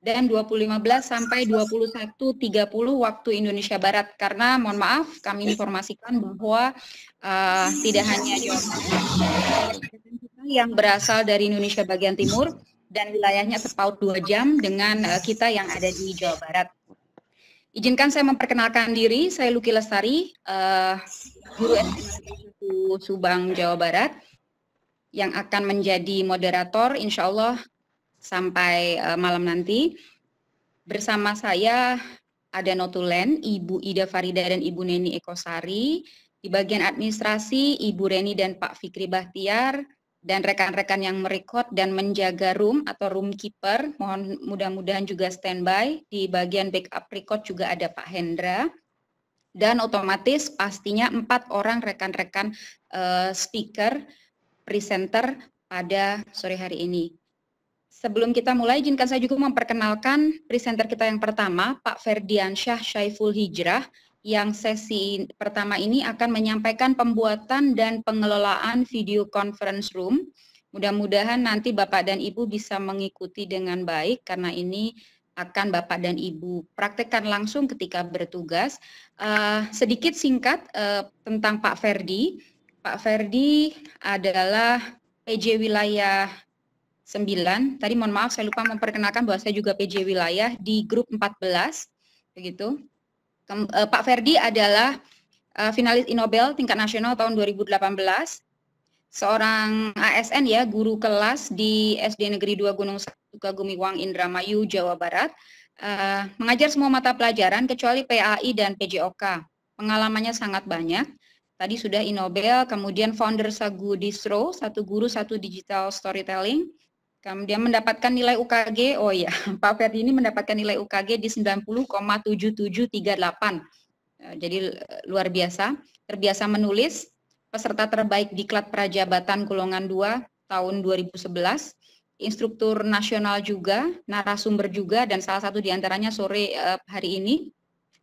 dan 2015 sampai 21.30 waktu Indonesia Barat karena mohon maaf kami informasikan bahwa uh, tidak hanya yang berasal dari Indonesia bagian timur dan wilayahnya sepaut dua jam dengan uh, kita yang ada di Jawa Barat. Izinkan saya memperkenalkan diri, saya Luki Lestari, uh, guru SMK Subang Jawa Barat yang akan menjadi moderator insya Allah sampai uh, malam nanti. Bersama saya ada Notulen, Ibu Ida Farida dan Ibu Neni Ekosari. Di bagian administrasi, Ibu Reni dan Pak Fikri Bahtiar dan rekan-rekan yang merekod dan menjaga room atau room keeper. Mohon mudah-mudahan juga standby. Di bagian backup record juga ada Pak Hendra. Dan otomatis pastinya empat orang rekan-rekan uh, speaker, presenter pada sore hari ini. Sebelum kita mulai, izinkan saya juga memperkenalkan presenter kita yang pertama, Pak Ferdiansyah Syaiful Hijrah, yang sesi pertama ini akan menyampaikan pembuatan dan pengelolaan video conference room. Mudah-mudahan nanti Bapak dan Ibu bisa mengikuti dengan baik karena ini akan Bapak dan Ibu praktekkan langsung ketika bertugas. Uh, sedikit singkat uh, tentang Pak Ferdi. Pak Ferdi adalah PJ Wilayah 9. Tadi mohon maaf saya lupa memperkenalkan bahwa saya juga PJ wilayah di grup 14 begitu. Kem, eh, Pak Ferdi adalah eh, finalis Inobel tingkat nasional tahun 2018. Seorang ASN ya, guru kelas di SD Negeri 2 Gunung Sukagumi Wang Indramayu, Jawa Barat. Uh, mengajar semua mata pelajaran kecuali PAI dan PJOK. Pengalamannya sangat banyak tadi sudah Inobel, kemudian founder Sagu Distro, satu guru, satu digital storytelling, Kemudian mendapatkan nilai UKG, oh ya, Pak Ferdi ini mendapatkan nilai UKG di 90,7738. Eh, jadi eh, luar biasa, terbiasa menulis, peserta terbaik di diklat prajabatan golongan 2 tahun 2011, instruktur nasional juga, narasumber juga, dan salah satu diantaranya sore eh, hari ini,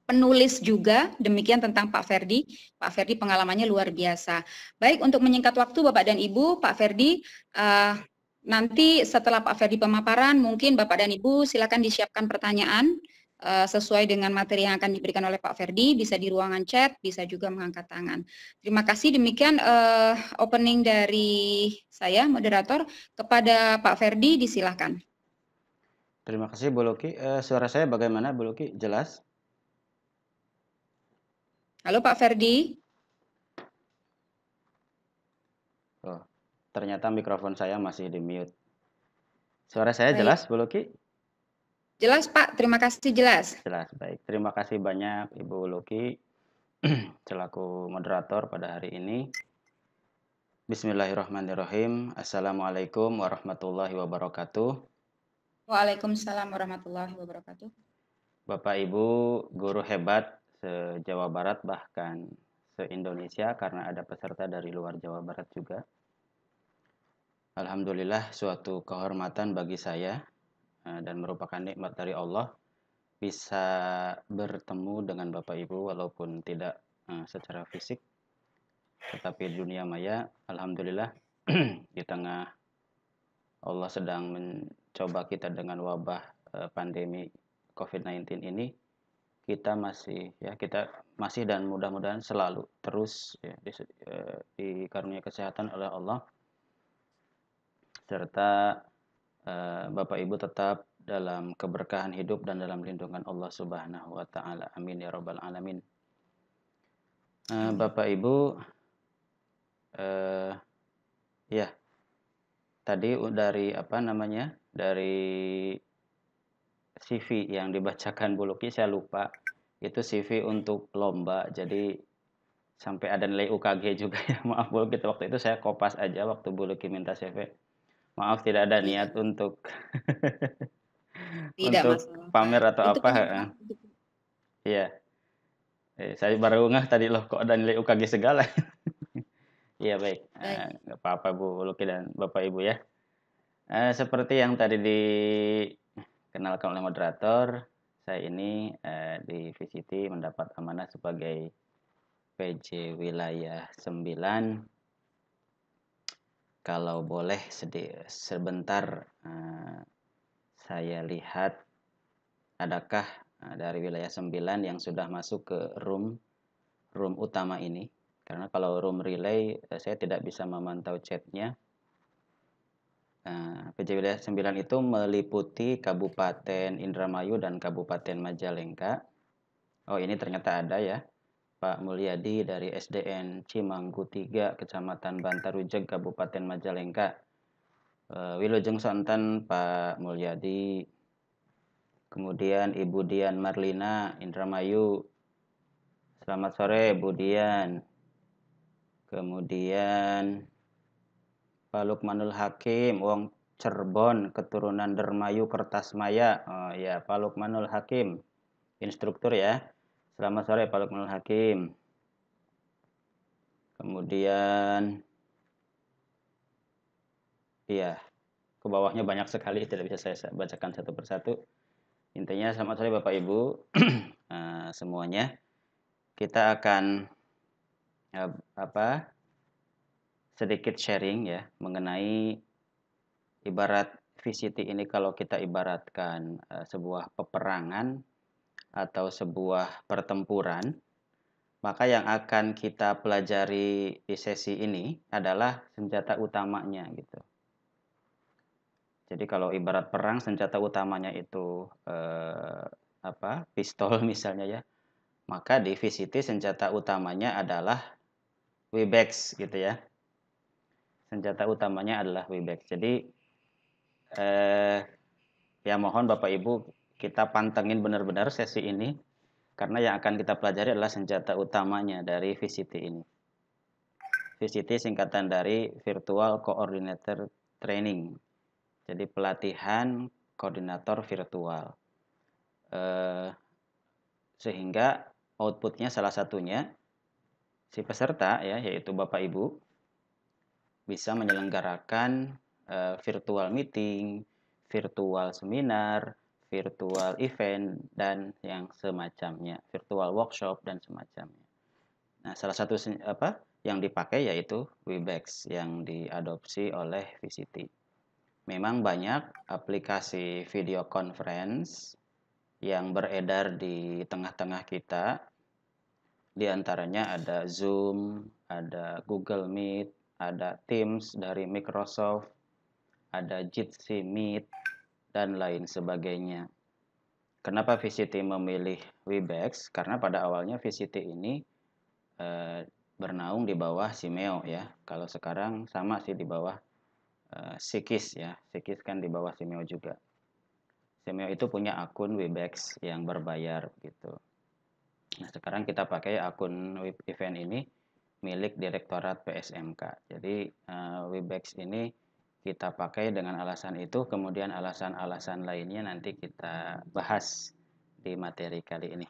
penulis juga, demikian tentang Pak Ferdi. Pak Ferdi pengalamannya luar biasa. Baik, untuk menyingkat waktu Bapak dan Ibu, Pak Ferdi, uh, Nanti setelah Pak Ferdi pemaparan, mungkin Bapak dan Ibu silakan disiapkan pertanyaan uh, sesuai dengan materi yang akan diberikan oleh Pak Ferdi, bisa di ruangan chat, bisa juga mengangkat tangan. Terima kasih demikian uh, opening dari saya, moderator, kepada Pak Ferdi disilahkan. Terima kasih Bu Loki. Uh, eh, suara saya bagaimana Bu Loki? Jelas? Halo Pak Ferdi. Ternyata mikrofon saya masih di mute. Suara saya baik. jelas, Bu Luki? Jelas, Pak. Terima kasih jelas. Jelas, baik. Terima kasih banyak Ibu Luki selaku moderator pada hari ini. Bismillahirrahmanirrahim. Assalamualaikum warahmatullahi wabarakatuh. Waalaikumsalam warahmatullahi wabarakatuh. Bapak Ibu, guru hebat se-Jawa Barat bahkan se-Indonesia karena ada peserta dari luar Jawa Barat juga. Alhamdulillah suatu kehormatan bagi saya eh, dan merupakan nikmat dari Allah bisa bertemu dengan Bapak Ibu walaupun tidak eh, secara fisik tetapi dunia maya alhamdulillah di tengah Allah sedang mencoba kita dengan wabah eh, pandemi COVID-19 ini kita masih ya kita masih dan mudah-mudahan selalu terus ya, di, di dikaruniai kesehatan oleh Allah serta eh, Bapak Ibu tetap dalam keberkahan hidup dan dalam lindungan Allah Subhanahu wa taala. Amin ya rabbal alamin. Eh, Bapak Ibu eh ya. Tadi dari apa namanya? Dari CV yang dibacakan Buluki saya lupa. Itu CV untuk lomba. Jadi sampai ada nilai UKG juga ya. Maaf Bu Luki waktu itu saya kopas aja waktu Buluki minta CV maaf tidak ada niat untuk tidak untuk masalah. pamer atau itu apa iya eh, saya baru ngeh tadi loh kok ada nilai UKG segala iya baik eh, nggak eh, apa-apa Bu Luki dan Bapak Ibu ya eh, seperti yang tadi dikenalkan oleh moderator saya ini eh, di VCT mendapat amanah sebagai PJ wilayah 9 kalau boleh sebentar uh, saya lihat adakah eh, dari wilayah 9 yang sudah masuk ke room room utama ini karena kalau room relay eh, saya tidak bisa memantau chatnya uh, PJ wilayah 9 itu meliputi Kabupaten Indramayu dan Kabupaten Majalengka oh ini ternyata ada ya Pak Mulyadi dari SDN Cimanggu 3, Kecamatan Bantarujeg, Kabupaten Majalengka. Eh, Wilujeng santan Pak Mulyadi. Kemudian Ibu Dian Marlina, Indramayu. Selamat sore, ibu Dian. Kemudian Pak Lukmanul Hakim, Wong Cirebon, keturunan Dermayu Kertasmaya. Oh, ya, Pak Lukmanul Hakim, instruktur ya. Selamat sore Pak Lukman Hakim. Kemudian iya, ke bawahnya banyak sekali tidak bisa saya bacakan satu persatu. Intinya selamat sore Bapak Ibu eh, semuanya. Kita akan eh, apa? sedikit sharing ya mengenai ibarat VCT ini kalau kita ibaratkan eh, sebuah peperangan atau sebuah pertempuran, maka yang akan kita pelajari di sesi ini adalah senjata utamanya gitu. Jadi kalau ibarat perang senjata utamanya itu eh, apa pistol misalnya ya, maka di VCT senjata utamanya adalah Webex gitu ya. Senjata utamanya adalah Webex. Jadi eh, ya mohon Bapak Ibu kita pantengin benar-benar sesi ini karena yang akan kita pelajari adalah senjata utamanya dari VCT ini. VCT singkatan dari Virtual Coordinator Training. Jadi pelatihan koordinator virtual. Eh, sehingga outputnya salah satunya si peserta ya yaitu Bapak Ibu bisa menyelenggarakan eh, virtual meeting, virtual seminar, virtual event, dan yang semacamnya, virtual workshop dan semacamnya. Nah, salah satu apa yang dipakai yaitu Webex yang diadopsi oleh VCT. Memang banyak aplikasi video conference yang beredar di tengah-tengah kita. Di antaranya ada Zoom, ada Google Meet, ada Teams dari Microsoft, ada Jitsi Meet, dan lain sebagainya. Kenapa VCT memilih Webex? Karena pada awalnya VCT ini e, bernaung di bawah Simeo ya. Kalau sekarang sama sih di bawah e, Sikis ya. Sikis kan di bawah Simeo juga. Simeo itu punya akun Webex yang berbayar gitu. Nah, sekarang kita pakai akun web event ini milik Direktorat PSMK. Jadi, e, Webex ini kita pakai dengan alasan itu, kemudian alasan-alasan lainnya nanti kita bahas di materi kali ini.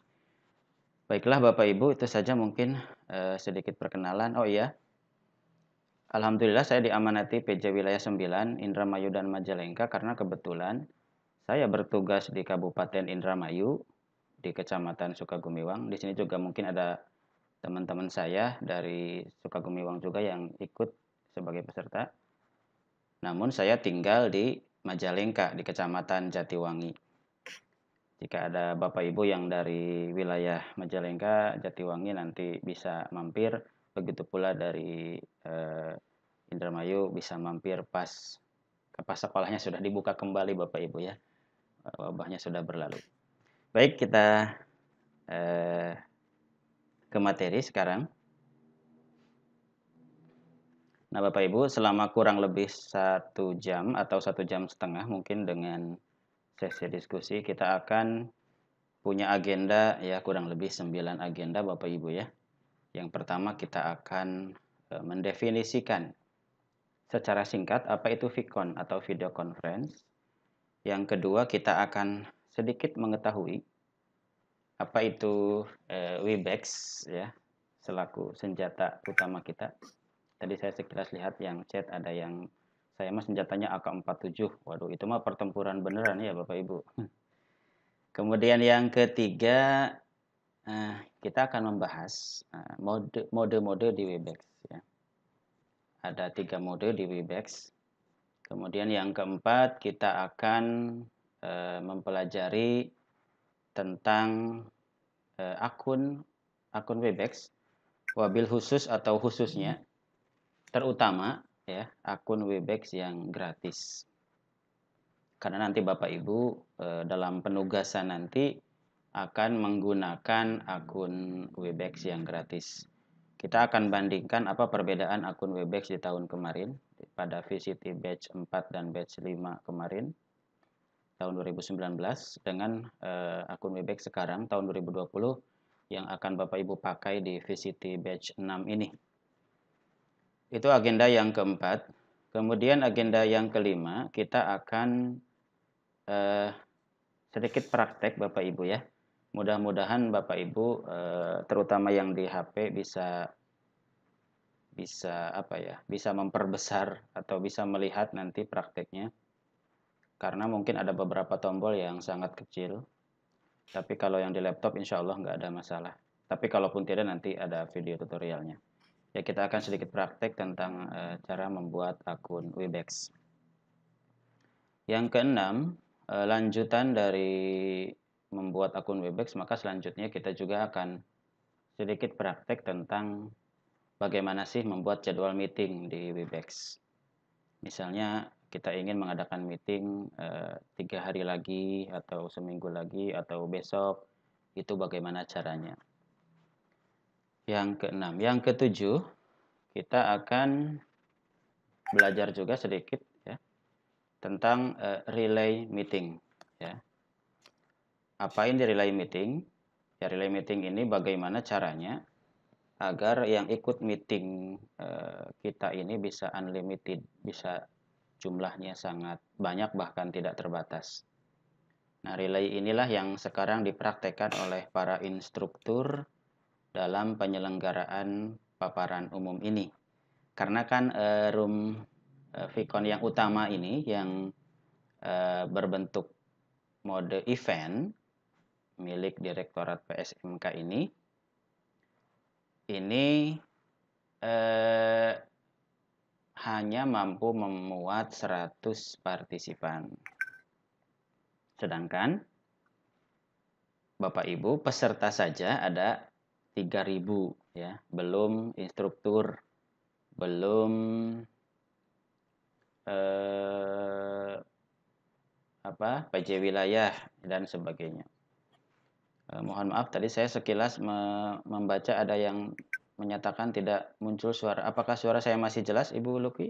Baiklah Bapak Ibu, itu saja mungkin eh, sedikit perkenalan. Oh iya, Alhamdulillah saya diamanati PJ Wilayah 9 Indramayu dan Majalengka karena kebetulan saya bertugas di Kabupaten Indramayu di Kecamatan Sukagumiwang. Di sini juga mungkin ada teman-teman saya dari Sukagumiwang juga yang ikut sebagai peserta. Namun saya tinggal di Majalengka di Kecamatan Jatiwangi. Jika ada Bapak Ibu yang dari wilayah Majalengka, Jatiwangi nanti bisa mampir, begitu pula dari eh, Indramayu bisa mampir pas pas sekolahnya sudah dibuka kembali Bapak Ibu ya. Wabahnya sudah berlalu. Baik, kita eh, ke materi sekarang. Nah, Bapak Ibu, selama kurang lebih satu jam atau satu jam setengah mungkin dengan sesi diskusi kita akan punya agenda ya kurang lebih sembilan agenda Bapak Ibu ya. Yang pertama kita akan e, mendefinisikan secara singkat apa itu VCon atau video conference. Yang kedua kita akan sedikit mengetahui apa itu e, Webex ya selaku senjata utama kita Tadi saya sekilas lihat yang chat ada yang saya mah senjatanya AK-47. Waduh, itu mah pertempuran beneran ya Bapak Ibu. Kemudian yang ketiga, eh, kita akan membahas eh, mode-mode di Webex. Ya. Ada tiga mode di Webex. Kemudian yang keempat, kita akan eh, mempelajari tentang akun akun Webex wabil khusus atau khususnya terutama ya akun Webex yang gratis. Karena nanti Bapak Ibu eh, dalam penugasan nanti akan menggunakan akun Webex yang gratis. Kita akan bandingkan apa perbedaan akun Webex di tahun kemarin pada VCT batch 4 dan batch 5 kemarin tahun 2019 dengan eh, akun Webex sekarang tahun 2020 yang akan Bapak Ibu pakai di VCT batch 6 ini. Itu agenda yang keempat. Kemudian agenda yang kelima, kita akan eh, sedikit praktek Bapak Ibu ya. Mudah-mudahan Bapak Ibu eh, terutama yang di HP bisa bisa apa ya, bisa memperbesar atau bisa melihat nanti prakteknya. Karena mungkin ada beberapa tombol yang sangat kecil. Tapi kalau yang di laptop insya Allah nggak ada masalah. Tapi kalaupun tidak nanti ada video tutorialnya ya kita akan sedikit praktek tentang e, cara membuat akun Webex. Yang keenam, e, lanjutan dari membuat akun Webex, maka selanjutnya kita juga akan sedikit praktek tentang bagaimana sih membuat jadwal meeting di Webex. Misalnya kita ingin mengadakan meeting eh, tiga hari lagi atau seminggu lagi atau besok, itu bagaimana caranya yang keenam. Yang ketujuh, kita akan belajar juga sedikit ya tentang uh, relay meeting ya. Apain di relay meeting? Ya relay meeting ini bagaimana caranya agar yang ikut meeting uh, kita ini bisa unlimited, bisa jumlahnya sangat banyak bahkan tidak terbatas. Nah, relay inilah yang sekarang dipraktekkan oleh para instruktur dalam penyelenggaraan paparan umum ini. Karena kan uh, room uh, Vicon yang utama ini yang uh, berbentuk mode event milik Direktorat PSMK ini ini uh, hanya mampu memuat 100 partisipan. Sedangkan Bapak Ibu peserta saja ada 3000 ya belum instruktur belum eh, apa PJ wilayah dan sebagainya eh, mohon maaf tadi saya sekilas me membaca ada yang menyatakan tidak muncul suara apakah suara saya masih jelas Ibu Luki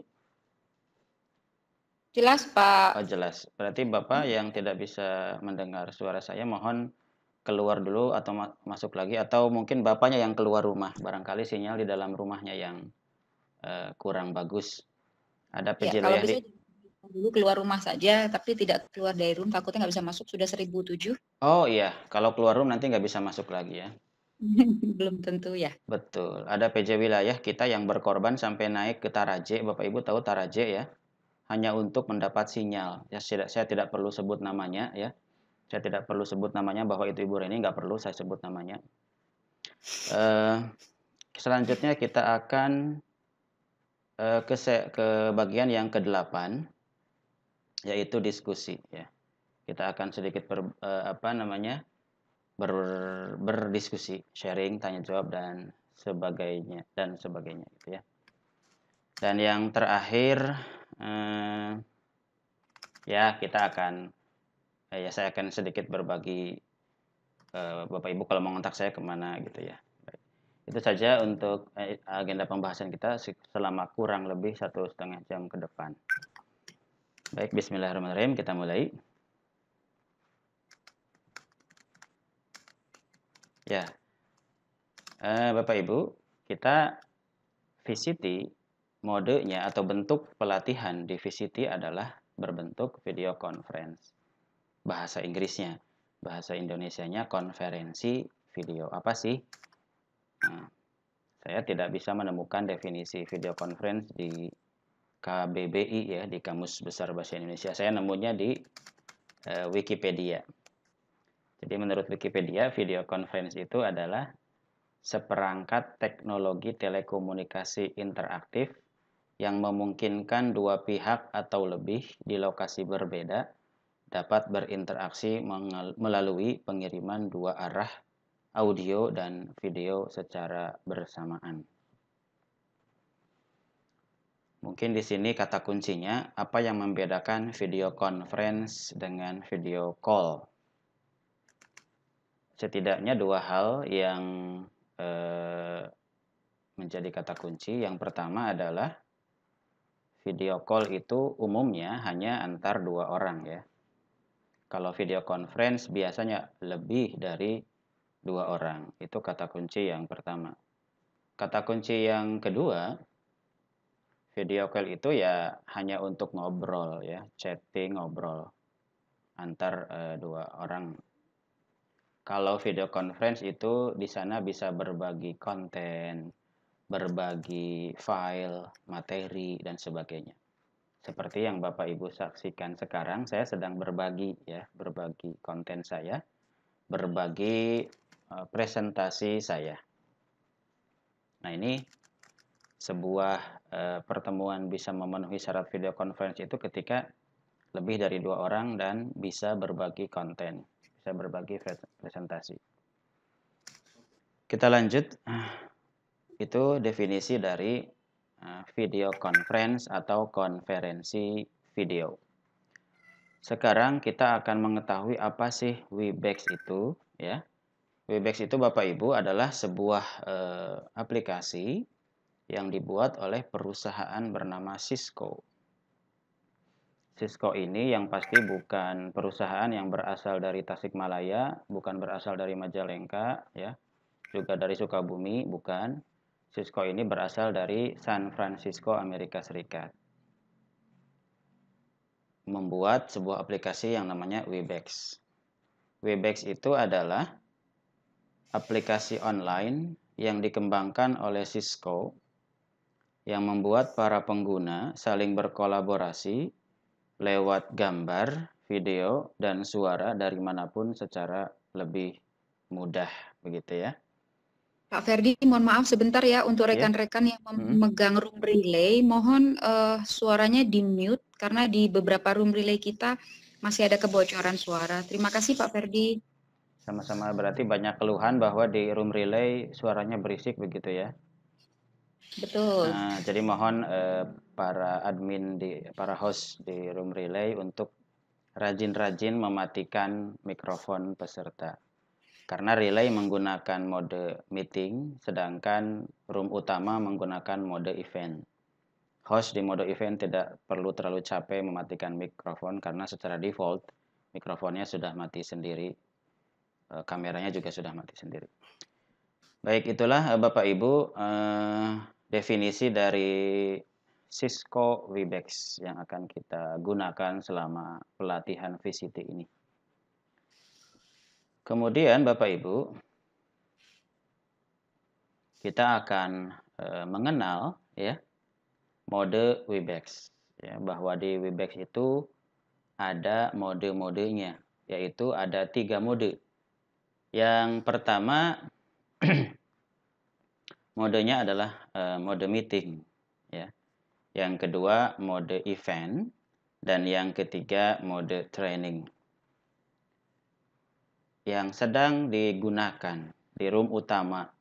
jelas Pak oh, jelas berarti Bapak yang tidak bisa mendengar suara saya mohon keluar dulu atau ma masuk lagi atau mungkin bapaknya yang keluar rumah barangkali sinyal di dalam rumahnya yang uh, kurang bagus ada PJ ya, kalau bisa dulu keluar rumah saja tapi tidak keluar dari room takutnya nggak bisa masuk sudah 1007 oh iya kalau keluar room nanti nggak bisa masuk lagi ya belum tentu ya betul ada PJ wilayah kita yang berkorban sampai naik ke Taraje Bapak Ibu tahu Taraje ya hanya untuk mendapat sinyal ya saya tidak perlu sebut namanya ya saya tidak perlu sebut namanya bahwa itu ibu Reni nggak perlu saya sebut namanya uh, selanjutnya kita akan uh, ke ke bagian yang ke-8 yaitu diskusi ya kita akan sedikit ber, uh, apa namanya ber, berdiskusi sharing tanya jawab dan sebagainya dan sebagainya gitu ya dan yang terakhir uh, ya kita akan Eh, ya saya akan sedikit berbagi eh, Bapak Ibu kalau mau mengontak saya kemana gitu ya. Baik. Itu saja untuk eh, agenda pembahasan kita selama kurang lebih satu setengah jam ke depan. Baik, Bismillahirrahmanirrahim kita mulai. Ya, eh, Bapak Ibu, kita VCT modenya atau bentuk pelatihan di VCT adalah berbentuk video conference bahasa Inggrisnya. Bahasa Indonesianya konferensi video apa sih? Nah, saya tidak bisa menemukan definisi video conference di KBBI ya, di Kamus Besar Bahasa Indonesia. Saya nemunya di eh, Wikipedia. Jadi menurut Wikipedia, video conference itu adalah seperangkat teknologi telekomunikasi interaktif yang memungkinkan dua pihak atau lebih di lokasi berbeda dapat berinteraksi melalui pengiriman dua arah audio dan video secara bersamaan. Mungkin di sini kata kuncinya apa yang membedakan video conference dengan video call. Setidaknya dua hal yang eh, menjadi kata kunci. Yang pertama adalah video call itu umumnya hanya antar dua orang ya. Kalau video conference biasanya lebih dari dua orang. Itu kata kunci yang pertama. Kata kunci yang kedua, video call itu ya hanya untuk ngobrol ya, chatting, ngobrol antar e, dua orang. Kalau video conference itu di sana bisa berbagi konten, berbagi file, materi dan sebagainya. Seperti yang Bapak Ibu saksikan sekarang, saya sedang berbagi ya, berbagi konten saya, berbagi uh, presentasi saya. Nah, ini sebuah uh, pertemuan bisa memenuhi syarat video conference itu ketika lebih dari dua orang dan bisa berbagi konten, bisa berbagi presentasi. Kita lanjut, ah, itu definisi dari Eh, video conference atau konferensi video. Sekarang kita akan mengetahui apa sih Webex itu, ya. Webex itu Bapak Ibu adalah sebuah eh, aplikasi yang dibuat oleh perusahaan bernama Cisco. Cisco ini yang pasti bukan perusahaan yang berasal dari Tasikmalaya, bukan berasal dari Majalengka, ya, juga dari Sukabumi, bukan Cisco ini berasal dari San Francisco, Amerika Serikat. Membuat sebuah aplikasi yang namanya Webex. Webex itu adalah aplikasi online yang dikembangkan oleh Cisco yang membuat para pengguna saling berkolaborasi lewat gambar, video, dan suara dari manapun secara lebih mudah begitu ya. Pak Ferdi, mohon maaf sebentar ya untuk iya. rekan-rekan yang memegang hmm. room relay, mohon uh, suaranya di mute karena di beberapa room relay kita masih ada kebocoran suara. Terima kasih Pak Ferdi. Sama-sama. Berarti banyak keluhan bahwa di room relay suaranya berisik begitu ya? Betul. Nah, jadi mohon uh, para admin di para host di room relay untuk rajin-rajin mematikan mikrofon peserta. Karena relay menggunakan mode meeting, sedangkan room utama menggunakan mode event. Host di mode event tidak perlu terlalu capek mematikan mikrofon karena secara default mikrofonnya sudah mati sendiri, eh, kameranya juga sudah mati sendiri. Baik, itulah eh, Bapak Ibu eh, definisi dari Cisco Webex yang akan kita gunakan selama pelatihan VCT ini. Kemudian Bapak Ibu, kita akan e, mengenal ya mode Webex ya bahwa di Webex itu ada mode-modenya yaitu ada tiga mode. Yang pertama modenya adalah e, mode meeting ya. Yang kedua mode event dan yang ketiga mode training yang sedang digunakan di room utama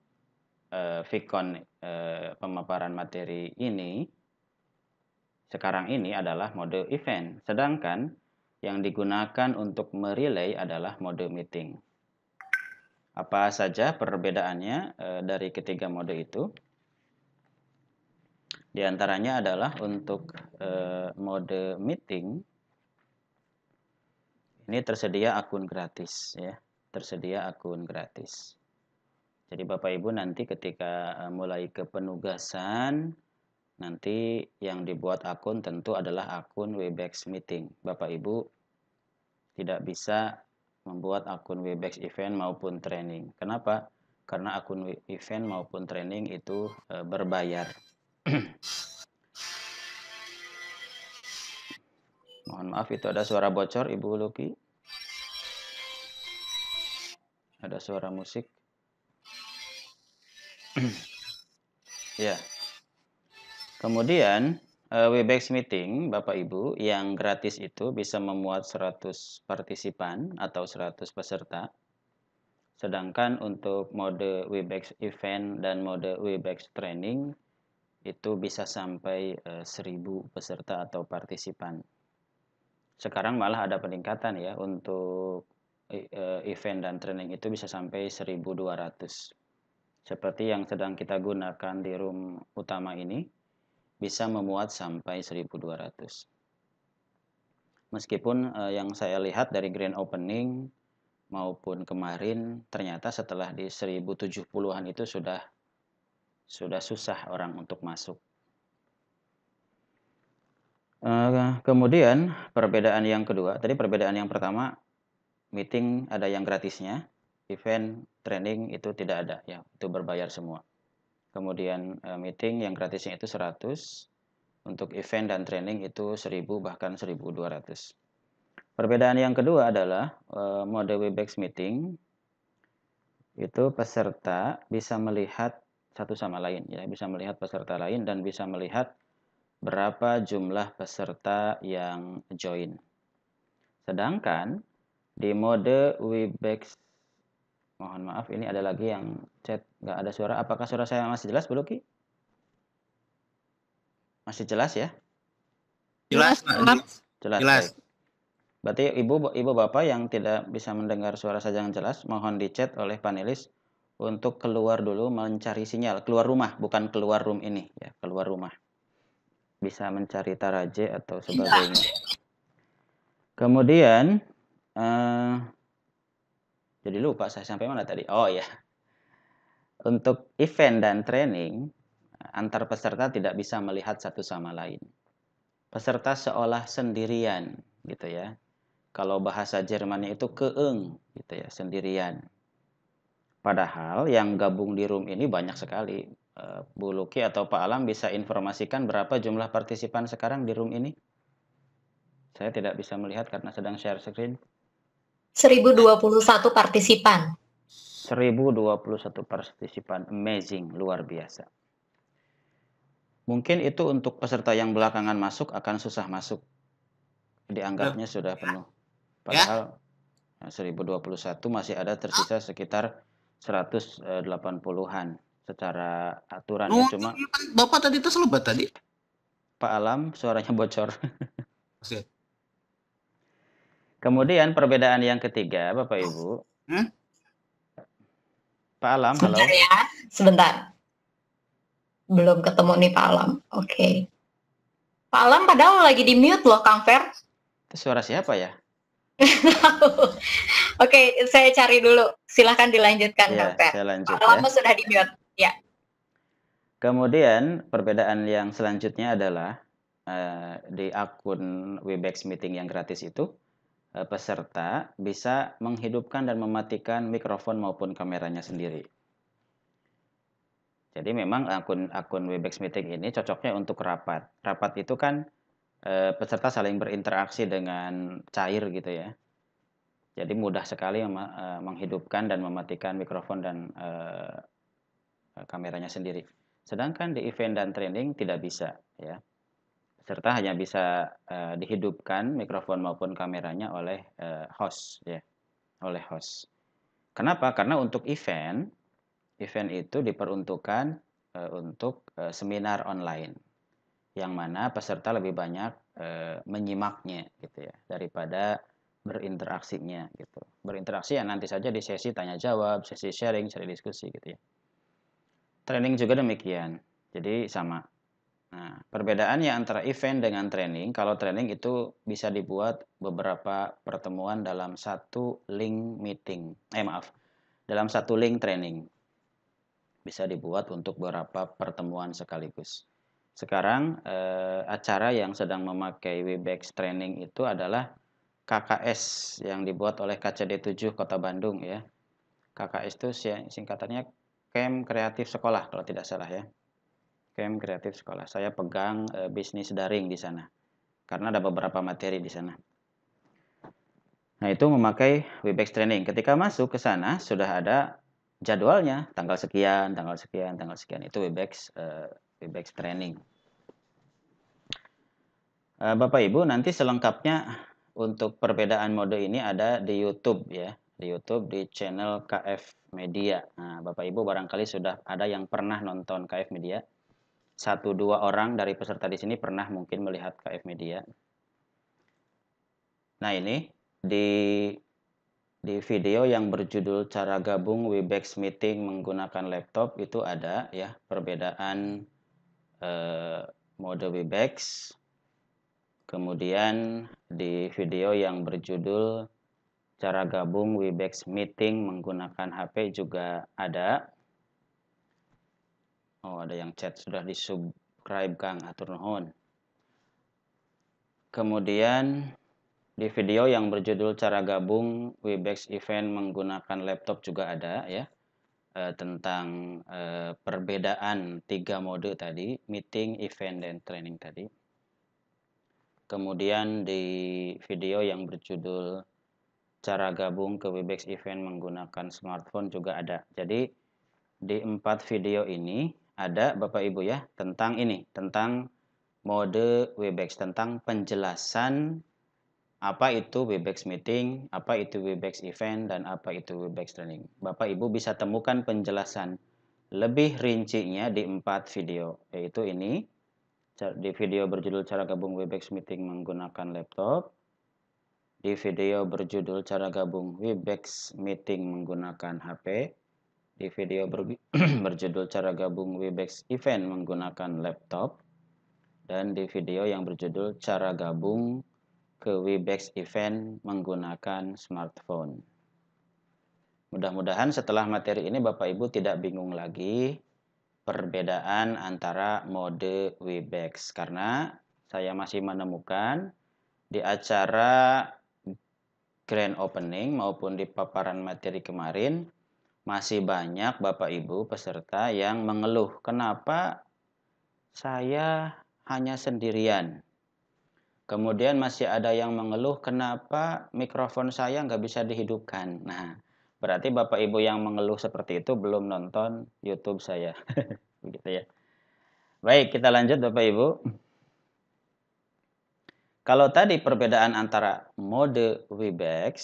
uh, Vicon uh, pemaparan materi ini sekarang ini adalah mode event, sedangkan yang digunakan untuk merelay adalah mode meeting. Apa saja perbedaannya uh, dari ketiga mode itu? Di antaranya adalah untuk mode meeting ini tersedia akun gratis ya tersedia akun gratis. Jadi Bapak Ibu nanti ketika eh, mulai ke penugasan, nanti yang dibuat akun tentu adalah akun Webex Meeting. Bapak Ibu tidak bisa membuat akun Webex Event maupun Training. Kenapa? Karena akun event maupun training itu eh, berbayar. Mohon maaf itu ada suara bocor Ibu Luki ada suara musik ya kemudian uh, Webex meeting Bapak Ibu yang gratis itu bisa memuat 100 partisipan atau 100 peserta sedangkan untuk mode Webex event dan mode Webex training itu bisa sampai uh, eh, 1000 peserta atau partisipan sekarang malah ada peningkatan ya untuk Eh, event dan training itu bisa sampai 1200 seperti yang sedang kita gunakan di room utama ini bisa memuat sampai 1200 meskipun eh, yang saya lihat dari grand opening maupun kemarin ternyata setelah di 1070-an itu sudah sudah susah orang untuk masuk. Eh, kemudian perbedaan yang kedua, tadi perbedaan yang pertama meeting ada yang gratisnya, event, training itu tidak ada ya, itu berbayar semua. Kemudian eh, meeting yang gratisnya itu 100, untuk event dan training itu 1000 bahkan 1200. Perbedaan yang kedua adalah eh, mode Webex meeting itu peserta bisa melihat satu sama lain ya, bisa melihat peserta lain dan bisa melihat berapa jumlah peserta yang join. Sedangkan di mode Webex mohon maaf ini ada lagi yang chat nggak ada suara apakah suara saya masih jelas Bu masih jelas ya jelas jelas jelas, berarti ibu ibu bapak yang tidak bisa mendengar suara saya yang jelas mohon dicat oleh panelis untuk keluar dulu mencari sinyal keluar rumah bukan keluar room ini ya keluar rumah bisa mencari taraje atau iya. sebagainya kemudian Eh, jadi lupa saya sampai mana tadi. Oh ya. Untuk event dan training, antar peserta tidak bisa melihat satu sama lain. Peserta seolah sendirian gitu ya. Kalau bahasa Jermannya itu keeng gitu ya, sendirian. Padahal yang gabung di room ini banyak sekali. Eh, Bu Luki atau Pak Alam bisa informasikan berapa jumlah partisipan sekarang di room ini? Saya tidak bisa melihat karena sedang share screen. 1021 partisipan. 1021 partisipan, amazing, luar biasa. Mungkin itu untuk peserta yang belakangan masuk akan susah masuk. Dianggapnya sudah penuh. Ya. Padahal ya. 1021 masih ada tersisa sekitar 180-an eh, secara aturan oh, cuma Bapak tadi itu selubat tadi? Pak Alam suaranya bocor. Kemudian perbedaan yang ketiga, Bapak Ibu. Hmm? Pak Alam, sebentar Ya, sebentar. Belum ketemu nih Pak Alam. Oke. Okay. Pak Alam padahal lagi di mute loh, Kang Fer. Itu suara siapa ya? Oke, okay, saya cari dulu. Silahkan dilanjutkan, ya, Kang Fer. Saya lanjut, Pak Alam ya. sudah di mute. Ya. Kemudian perbedaan yang selanjutnya adalah uh, di akun Webex Meeting yang gratis itu Eh, peserta bisa menghidupkan dan mematikan mikrofon maupun kameranya sendiri. Jadi memang akun akun Webex Meeting ini cocoknya untuk rapat. Rapat itu kan e, peserta saling berinteraksi dengan cair gitu ya. Jadi mudah sekali e, menghidupkan dan mematikan mikrofon dan e, kameranya sendiri. Sedangkan di event dan training tidak bisa ya serta hanya bisa uh, dihidupkan mikrofon maupun kameranya oleh uh, host ya, oleh host. Kenapa? Karena untuk event, event itu diperuntukkan uh, untuk uh, seminar online yang mana peserta lebih banyak uh, menyimaknya gitu ya daripada berinteraksinya gitu. Berinteraksi ya nanti saja di sesi tanya jawab, sesi sharing, sesi diskusi gitu ya. Training juga demikian. Jadi sama Nah, perbedaannya antara event dengan training, kalau training itu bisa dibuat beberapa pertemuan dalam satu link meeting. Eh maaf, dalam satu link training. Bisa dibuat untuk beberapa pertemuan sekaligus. Sekarang eh, acara yang sedang memakai Webex training itu adalah KKS yang dibuat oleh KCD7 Kota Bandung ya. KKS itu singkatannya Camp Kreatif Sekolah kalau tidak salah ya. Kem Kreatif Sekolah. Saya pegang e, bisnis daring di sana karena ada beberapa materi di sana. Nah, itu memakai Webex Training. Ketika masuk ke sana sudah ada jadwalnya, tanggal sekian, tanggal sekian, tanggal sekian. Itu Webex e, Webex Training. E, Bapak Ibu, nanti selengkapnya untuk perbedaan mode ini ada di YouTube ya, di YouTube di channel KF Media. Nah, Bapak Ibu barangkali sudah ada yang pernah nonton KF Media satu dua orang dari peserta di sini pernah mungkin melihat KF Media. Nah ini di di video yang berjudul cara gabung Webex meeting menggunakan laptop itu ada ya perbedaan eh, mode Webex. Kemudian di video yang berjudul cara gabung Webex meeting menggunakan HP juga ada Oh, ada yang chat sudah di-subscribe, Kang. Atur nuhun. Kemudian di video yang berjudul cara gabung Webex event menggunakan laptop juga ada ya e, tentang e, perbedaan tiga mode tadi, meeting, event dan training tadi. Kemudian di video yang berjudul cara gabung ke Webex event menggunakan smartphone juga ada. Jadi di empat video ini ada Bapak Ibu ya tentang ini, tentang mode Webex, tentang penjelasan apa itu Webex meeting, apa itu Webex event dan apa itu Webex training. Bapak Ibu bisa temukan penjelasan lebih rincinya di empat video, yaitu ini di video berjudul cara gabung Webex meeting menggunakan laptop, di video berjudul cara gabung Webex meeting menggunakan HP, di video ber berjudul cara gabung Webex event menggunakan laptop dan di video yang berjudul cara gabung ke Webex event menggunakan smartphone. Mudah-mudahan setelah materi ini Bapak Ibu tidak bingung lagi perbedaan antara mode Webex karena saya masih menemukan di acara grand opening maupun di paparan materi kemarin masih banyak Bapak Ibu peserta yang mengeluh, kenapa saya hanya sendirian? Kemudian masih ada yang mengeluh, kenapa mikrofon saya nggak bisa dihidupkan? Nah, berarti Bapak Ibu yang mengeluh seperti itu belum nonton YouTube saya. Begitu ya. Baik, kita lanjut Bapak Ibu. Kalau tadi perbedaan antara mode Webex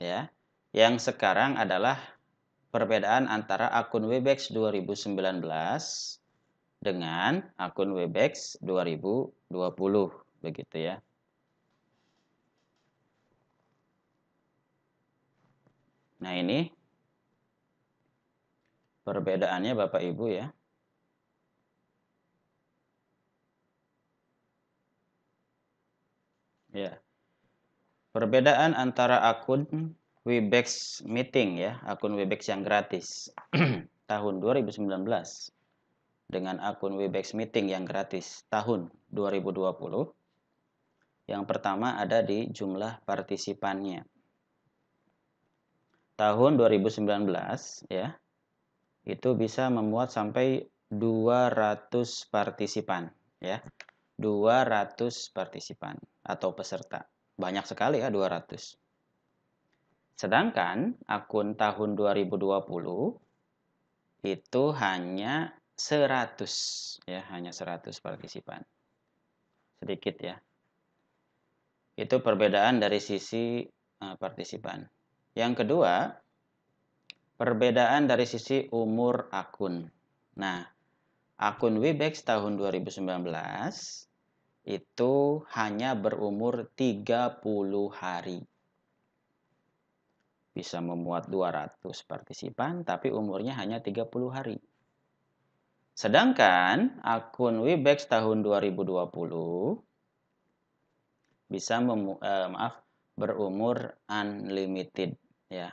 ya, yang sekarang adalah perbedaan antara akun Webex 2019 dengan akun Webex 2020 begitu ya. Nah, ini perbedaannya Bapak Ibu ya. Ya. Perbedaan antara akun Webex Meeting ya, akun Webex yang gratis tahun 2019 dengan akun Webex Meeting yang gratis tahun 2020. Yang pertama ada di jumlah partisipannya. Tahun 2019 ya, itu bisa memuat sampai 200 partisipan ya. 200 partisipan atau peserta. Banyak sekali ya 200. Sedangkan akun tahun 2020 itu hanya 100 ya, hanya 100 partisipan. Sedikit ya. Itu perbedaan dari sisi eh, partisipan. Yang kedua, perbedaan dari sisi umur akun. Nah, akun Webex tahun 2019 itu hanya berumur 30 hari bisa memuat 200 partisipan tapi umurnya hanya 30 hari. Sedangkan akun Webex tahun 2020 bisa memu eh, maaf berumur unlimited ya.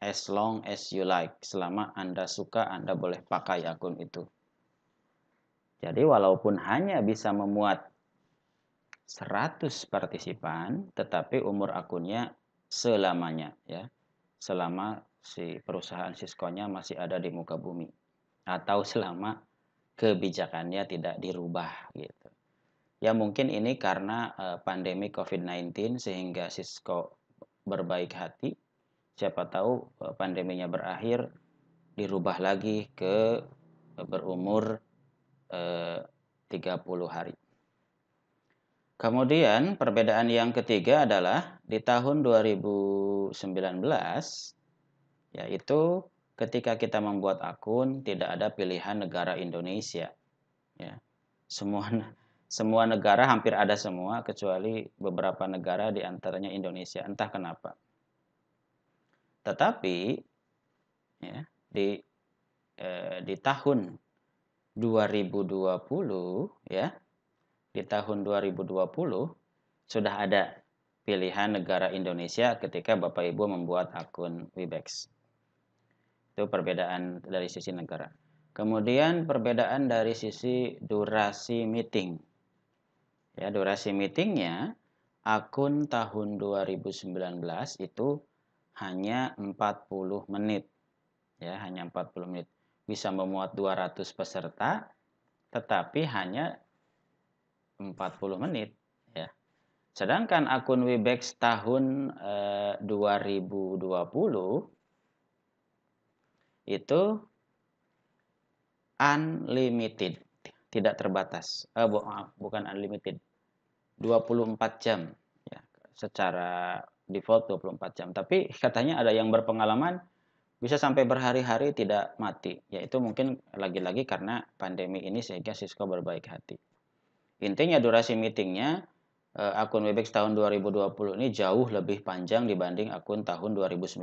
As long as you like, selama Anda suka Anda boleh pakai akun itu. Jadi walaupun hanya bisa memuat 100 partisipan, tetapi umur akunnya selamanya ya selama si perusahaan Cisco-nya masih ada di muka bumi atau selama kebijakannya tidak dirubah gitu. Ya mungkin ini karena eh, pandemi COVID-19 sehingga Cisco berbaik hati. Siapa tahu eh, pandeminya berakhir dirubah lagi ke eh, berumur uh, 30 hari. Kemudian perbedaan yang ketiga adalah di tahun 2019 yaitu ketika kita membuat akun tidak ada pilihan negara Indonesia. Ya. Semua semua negara hampir ada semua kecuali beberapa negara di antaranya Indonesia entah kenapa. Tetapi ya, di eh, di tahun 2020 ya di tahun 2020 sudah ada pilihan negara Indonesia ketika Bapak Ibu membuat akun Webex. Itu perbedaan dari sisi negara. Kemudian perbedaan dari sisi durasi meeting. Ya, durasi meetingnya akun tahun 2019 itu hanya 40 menit. Ya, hanya 40 menit. Bisa memuat 200 peserta, tetapi hanya 40 menit ya. Sedangkan akun Webex tahun eh, 2020 itu unlimited, tidak terbatas. Eh, bu maaf, bukan unlimited. 24 jam ya, secara default 24 jam. Tapi katanya ada yang berpengalaman bisa sampai berhari-hari tidak mati. Yaitu mungkin lagi-lagi karena pandemi ini sehingga Cisco berbaik hati. Intinya durasi meetingnya eh, akun Webex tahun 2020 ini jauh lebih panjang dibanding akun tahun 2019.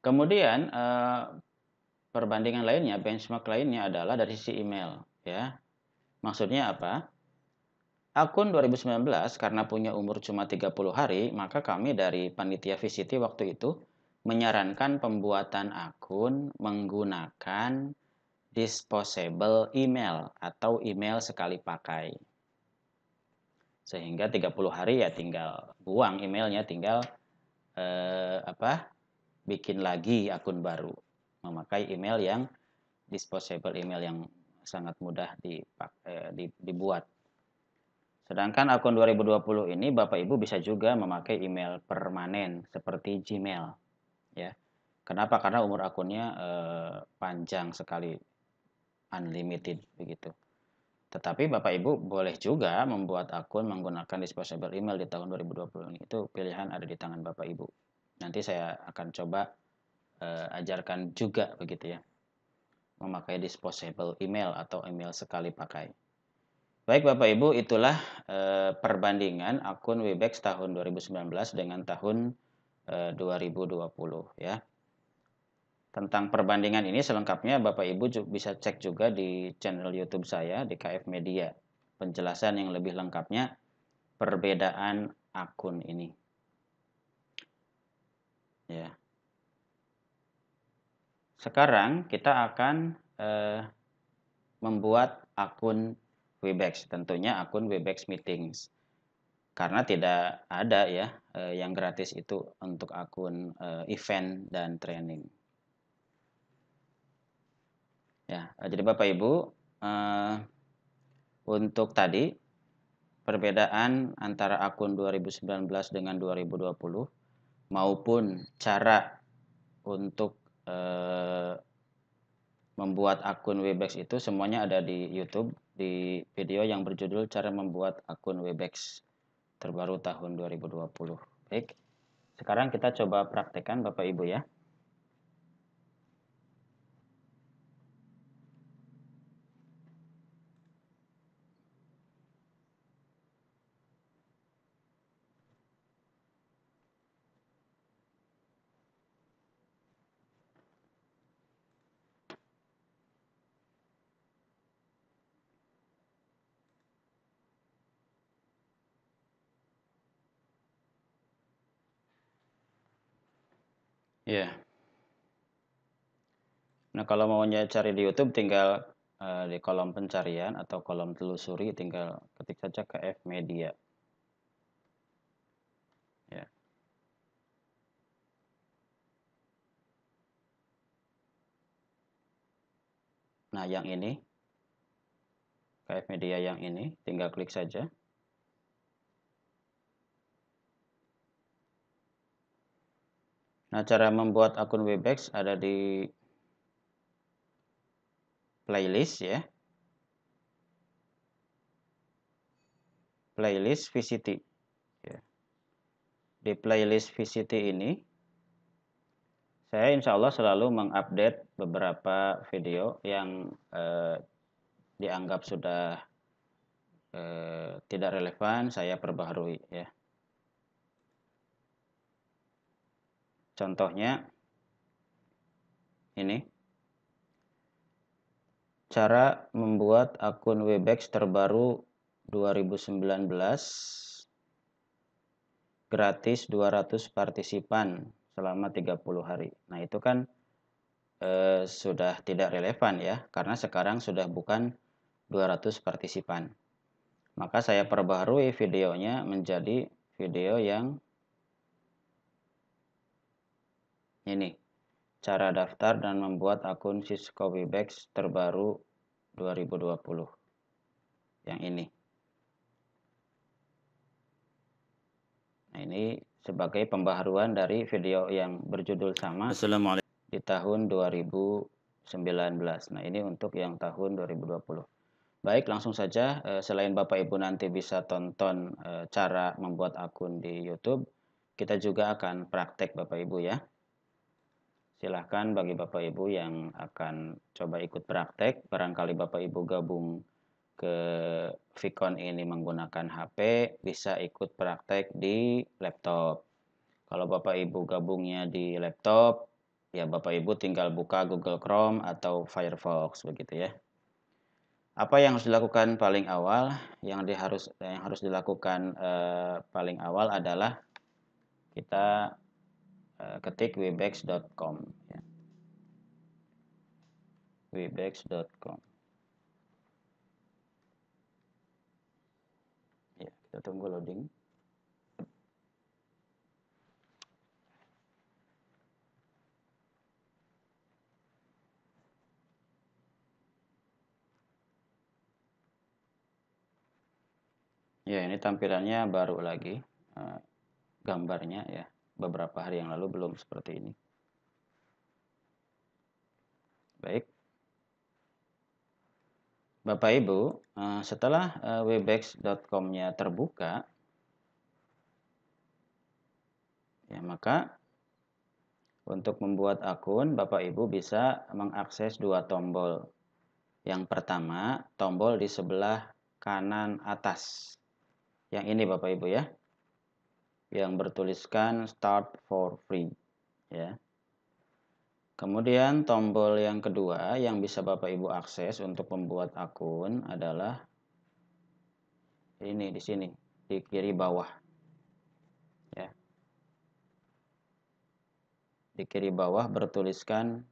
Kemudian eh, perbandingan lainnya, benchmark lainnya adalah dari sisi email, ya. Maksudnya apa? Akun 2019 karena punya umur cuma 30 hari, maka kami dari panitia VCT waktu itu menyarankan pembuatan akun menggunakan disposable email atau email sekali pakai. Sehingga 30 hari ya tinggal buang emailnya, tinggal eh, apa? bikin lagi akun baru memakai email yang disposable email yang sangat mudah dipakai, eh, dibuat. Sedangkan akun 2020 ini Bapak Ibu bisa juga memakai email permanen seperti Gmail. Ya. Kenapa? Karena umur akunnya eh, panjang sekali unlimited begitu. Tetapi Bapak Ibu boleh juga membuat akun menggunakan disposable email di tahun 2020 ini. Itu pilihan ada di tangan Bapak Ibu. Nanti saya akan coba uh, ajarkan juga begitu ya. Memakai disposable email atau email sekali pakai. Baik Bapak Ibu, itulah uh, perbandingan akun Webex tahun 2019 dengan tahun eh, uh, 2020 ya tentang perbandingan ini selengkapnya Bapak Ibu bisa cek juga di channel YouTube saya di KF Media. Penjelasan yang lebih lengkapnya perbedaan akun ini. Ya. Sekarang kita akan eh, membuat akun Webex, tentunya akun Webex Meetings. Karena tidak ada ya eh, yang gratis itu untuk akun eh, event dan training. Ya, eh, jadi Bapak Ibu, uh, untuk tadi perbedaan antara akun 2019 dengan 2020 maupun cara untuk uh, membuat akun Webex itu semuanya ada di YouTube di video yang berjudul cara membuat akun Webex terbaru tahun 2020. Baik. Sekarang kita coba praktekkan Bapak Ibu ya. Iya. Yeah. Nah, kalau mau cari di YouTube tinggal uh, di kolom pencarian atau kolom telusuri tinggal ketik saja ke F Media. Ya. Nah, yang ini KF Media yang ini tinggal klik saja. Nah, cara membuat akun Webex ada di playlist ya. Playlist VCT. Ya. Di playlist VCT ini, saya insya Allah selalu mengupdate beberapa video yang eh, dianggap sudah eh, tidak relevan, saya perbaharui ya. Contohnya ini cara membuat akun Webex terbaru 2019 gratis 200 partisipan selama 30 hari. Nah, itu kan eh, sudah tidak relevan ya karena sekarang sudah bukan 200 partisipan. Maka saya perbarui videonya menjadi video yang ini cara daftar dan membuat akun Cisco Webex terbaru 2020 yang ini nah ini sebagai pembaharuan dari video yang berjudul sama di tahun 2019 nah ini untuk yang tahun 2020 Baik, langsung saja. Eh, selain Bapak Ibu nanti bisa tonton eh, cara membuat akun di YouTube, kita juga akan praktek Bapak Ibu ya. Silahkan bagi Bapak Ibu yang akan coba ikut praktek, barangkali Bapak Ibu gabung ke Vicon ini menggunakan HP, bisa ikut praktek di laptop. Kalau Bapak Ibu gabungnya di laptop, ya Bapak Ibu tinggal buka Google Chrome atau Firefox begitu ya. Apa yang harus dilakukan paling awal? Yang diharus yang harus dilakukan eh, paling awal adalah kita Eh, ketik webex.com ya. webex.com ya kita tunggu loading ya ini tampilannya baru lagi eh, gambarnya ya beberapa hari yang lalu belum seperti ini. Baik. Bapak Ibu, eh, setelah eh, webex.com-nya terbuka, ya maka untuk membuat akun, Bapak Ibu bisa mengakses dua tombol. Yang pertama, tombol di sebelah kanan atas. Yang ini Bapak Ibu ya yang bertuliskan start for free ya. Kemudian tombol yang kedua yang bisa Bapak Ibu akses untuk membuat akun adalah ini di sini di kiri bawah. Ya. Di kiri bawah bertuliskan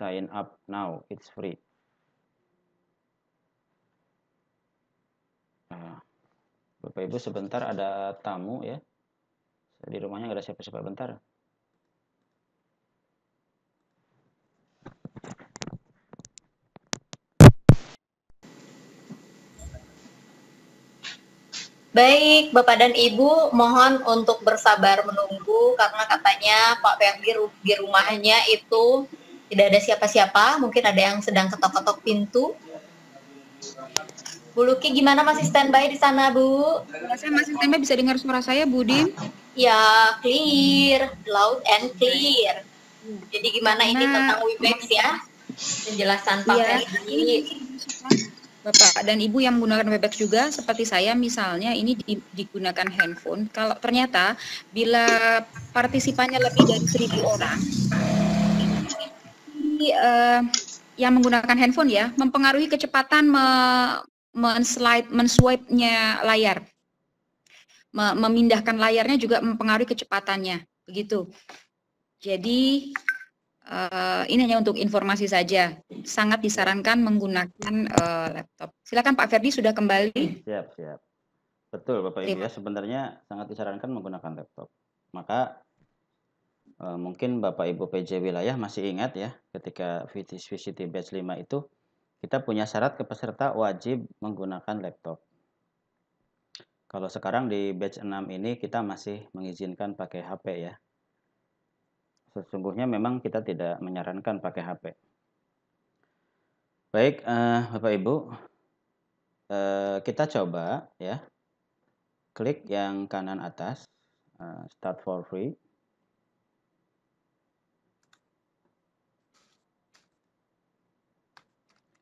sign up now, it's free. Nah, Bapak Ibu sebentar ada tamu ya di rumahnya nggak ada siapa-siapa bentar Baik, Bapak dan Ibu, mohon untuk bersabar menunggu karena katanya Pak Ferdi di rumahnya itu tidak ada siapa-siapa, mungkin ada yang sedang ketok-ketok pintu. Bu Luki, gimana masih standby di sana, Bu? Saya masih standby, bisa dengar suara saya, Bu Din ya clear, loud and clear. Jadi gimana nah, ini tentang Webex ya? Penjelasan Pak ya. Bapak dan Ibu yang menggunakan Webex juga seperti saya misalnya ini digunakan handphone. Kalau ternyata bila partisipannya lebih dari seribu orang, ini, uh, yang menggunakan handphone ya mempengaruhi kecepatan me, men-slide, men-swipe-nya layar memindahkan layarnya juga mempengaruhi kecepatannya, begitu. Jadi uh, ini hanya untuk informasi saja. Sangat disarankan menggunakan uh, laptop. Silakan Pak Ferdi sudah kembali. Siap, siap. Betul Bapak Ibu ya, sebenarnya sangat disarankan menggunakan laptop. Maka uh, mungkin Bapak Ibu PJ wilayah masih ingat ya, ketika VCT Batch 5 itu kita punya syarat ke peserta wajib menggunakan laptop. Kalau sekarang di batch 6 ini kita masih mengizinkan pakai HP ya. Sesungguhnya memang kita tidak menyarankan pakai HP. Baik, uh, Bapak Ibu, uh, kita coba ya. Klik yang kanan atas, uh, start for free.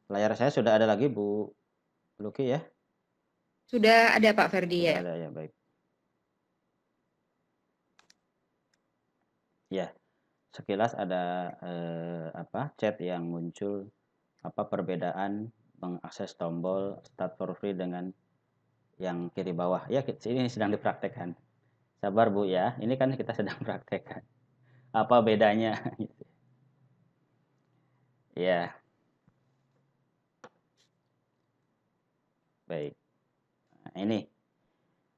Layar saya sudah ada lagi Bu Luki ya. Sudah ada Pak Ferdi ya. Ada ya, baik. Ya. Sekilas ada eh, apa? chat yang muncul apa perbedaan mengakses tombol start for free dengan yang kiri bawah. Ya, ini sedang dipraktekkan. Sabar Bu ya, ini kan kita sedang praktekkan. Apa bedanya? ya. Baik. Nah, ini,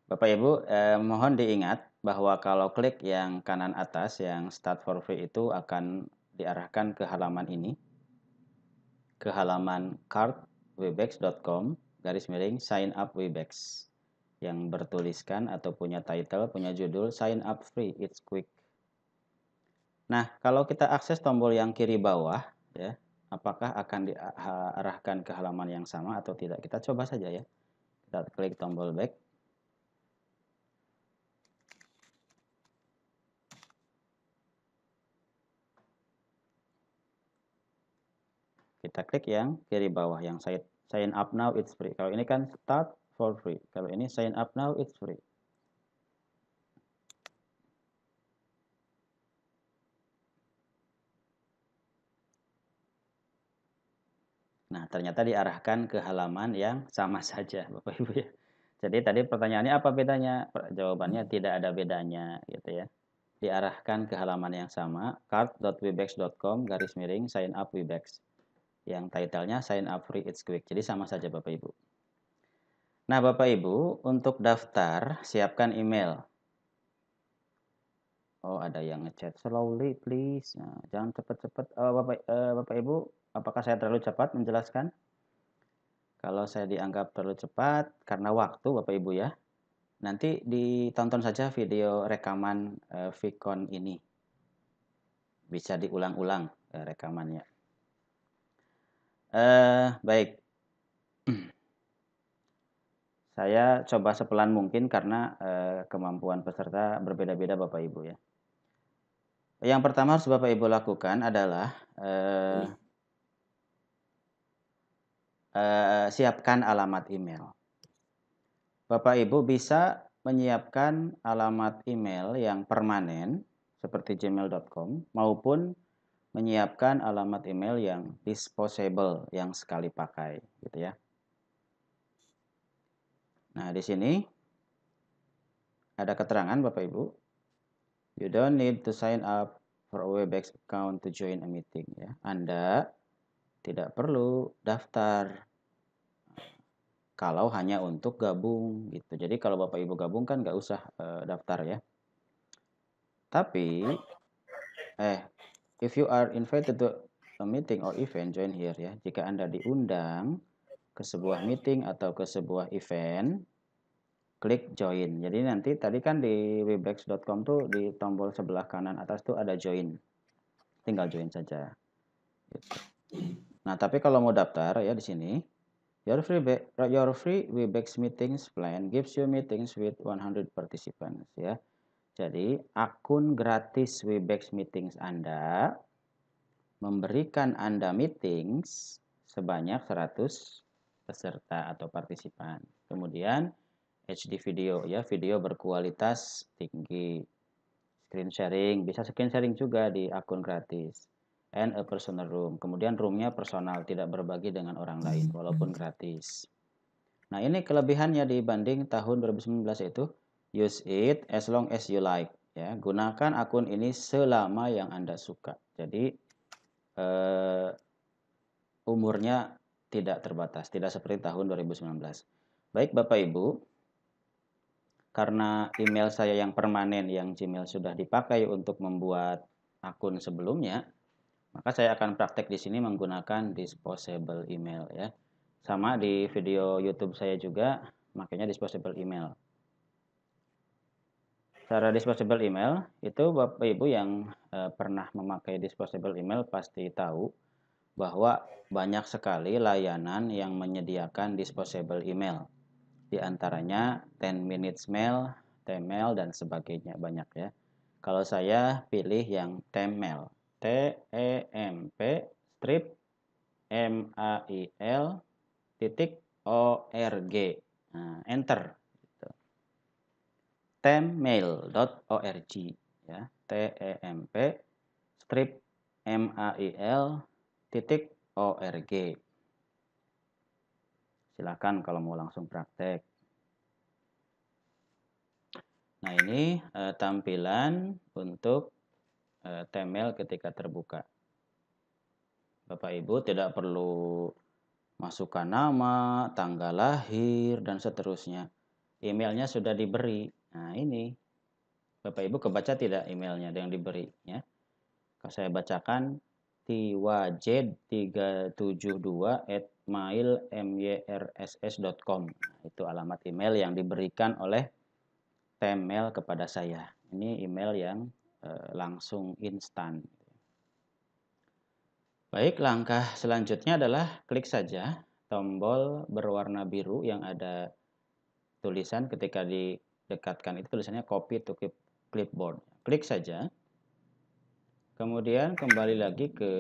Bapak Ibu eh, mohon diingat bahwa kalau klik yang kanan atas yang Start for Free itu akan diarahkan ke halaman ini, ke halaman cardwebex.com garis miring sign up webex yang bertuliskan atau punya title, punya judul sign up free, it's quick. Nah, kalau kita akses tombol yang kiri bawah, ya, apakah akan diarahkan ke halaman yang sama atau tidak? Kita coba saja ya kita klik tombol back kita klik yang kiri bawah yang sign up now it's free kalau ini kan start for free kalau ini sign up now it's free Nah, ternyata diarahkan ke halaman yang sama saja, Bapak Ibu ya. Jadi tadi pertanyaannya apa bedanya? Jawabannya tidak ada bedanya gitu ya. Diarahkan ke halaman yang sama, card.webex.com garis miring sign up webex. Yang titlenya sign up free it's quick. Jadi sama saja Bapak Ibu. Nah, Bapak Ibu, untuk daftar siapkan email. Oh, ada yang ngechat slowly please. Nah, jangan cepat-cepat. Oh, eh, Bapak uh, Bapak Ibu Apakah saya terlalu cepat menjelaskan? Kalau saya dianggap terlalu cepat karena waktu Bapak Ibu ya. Nanti ditonton saja video rekaman uh, Vicon ini. Bisa diulang-ulang uh, rekamannya. Uh, baik. Saya coba sepelan mungkin karena uh, kemampuan peserta berbeda-beda Bapak Ibu ya. Yang pertama harus Bapak Ibu lakukan adalah Uh, hmm. Eh, siapkan alamat email. Bapak Ibu bisa menyiapkan alamat email yang permanen seperti gmail.com maupun menyiapkan alamat email yang disposable yang sekali pakai gitu ya. Nah, di sini ada keterangan Bapak Ibu. You don't need to sign up for a Webex account to join a meeting ya. Anda tidak perlu daftar kalau hanya untuk gabung gitu. Jadi kalau Bapak Ibu gabung kan nggak usah e, daftar ya. Tapi eh if you are invited to a meeting or event join here ya. Jika Anda diundang ke sebuah meeting atau ke sebuah event klik join. Jadi nanti tadi kan di webex.com tuh di tombol sebelah kanan atas tuh ada join. Tinggal join saja. Gitu. Nah, tapi kalau mau daftar ya di sini, your free your free Webex meetings plan gives you meetings with 100 participants ya. Jadi, akun gratis Webex meetings Anda memberikan Anda meetings sebanyak 100 peserta atau partisipan. Kemudian HD video ya, video berkualitas tinggi. Screen sharing, bisa screen sharing juga di akun gratis and a personal room. Kemudian roomnya personal, tidak berbagi dengan orang lain, hmm. walaupun gratis. Nah, ini kelebihannya dibanding tahun 2019 itu, use it as long as you like. Ya, gunakan akun ini selama yang Anda suka. Jadi, eh, umurnya tidak terbatas, tidak seperti tahun 2019. Baik, Bapak Ibu, karena email saya yang permanen, yang Gmail sudah dipakai untuk membuat akun sebelumnya, maka saya akan praktek di sini menggunakan disposable email ya. Sama di video YouTube saya juga makanya disposable email. Cara disposable email itu Bapak Ibu yang e, pernah memakai disposable email pasti tahu bahwa banyak sekali layanan yang menyediakan disposable email. Di antaranya 10 minutes mail, Tmail dan sebagainya banyak ya. Kalau saya pilih yang Tmail T E M P strip M A I L titik O R G. Nah, enter. Gitu. Temmail.org ya. T E M P strip M A I L titik O R G. Silakan kalau mau langsung praktek. Nah, ini uh, tampilan untuk Eh, temel ketika terbuka. Bapak Ibu tidak perlu masukkan nama, tanggal lahir, dan seterusnya. Emailnya sudah diberi. Nah ini, Bapak Ibu kebaca tidak emailnya yang diberi? Ya. Kalau saya bacakan, tiwajed372 at mailmyrss.com. Nah, itu alamat email yang diberikan oleh Temel kepada saya. Ini email yang Eh, langsung instan. Baik, langkah selanjutnya adalah klik saja tombol berwarna biru yang ada tulisan ketika didekatkan itu tulisannya copy to clipboard. Klik saja. Kemudian kembali lagi ke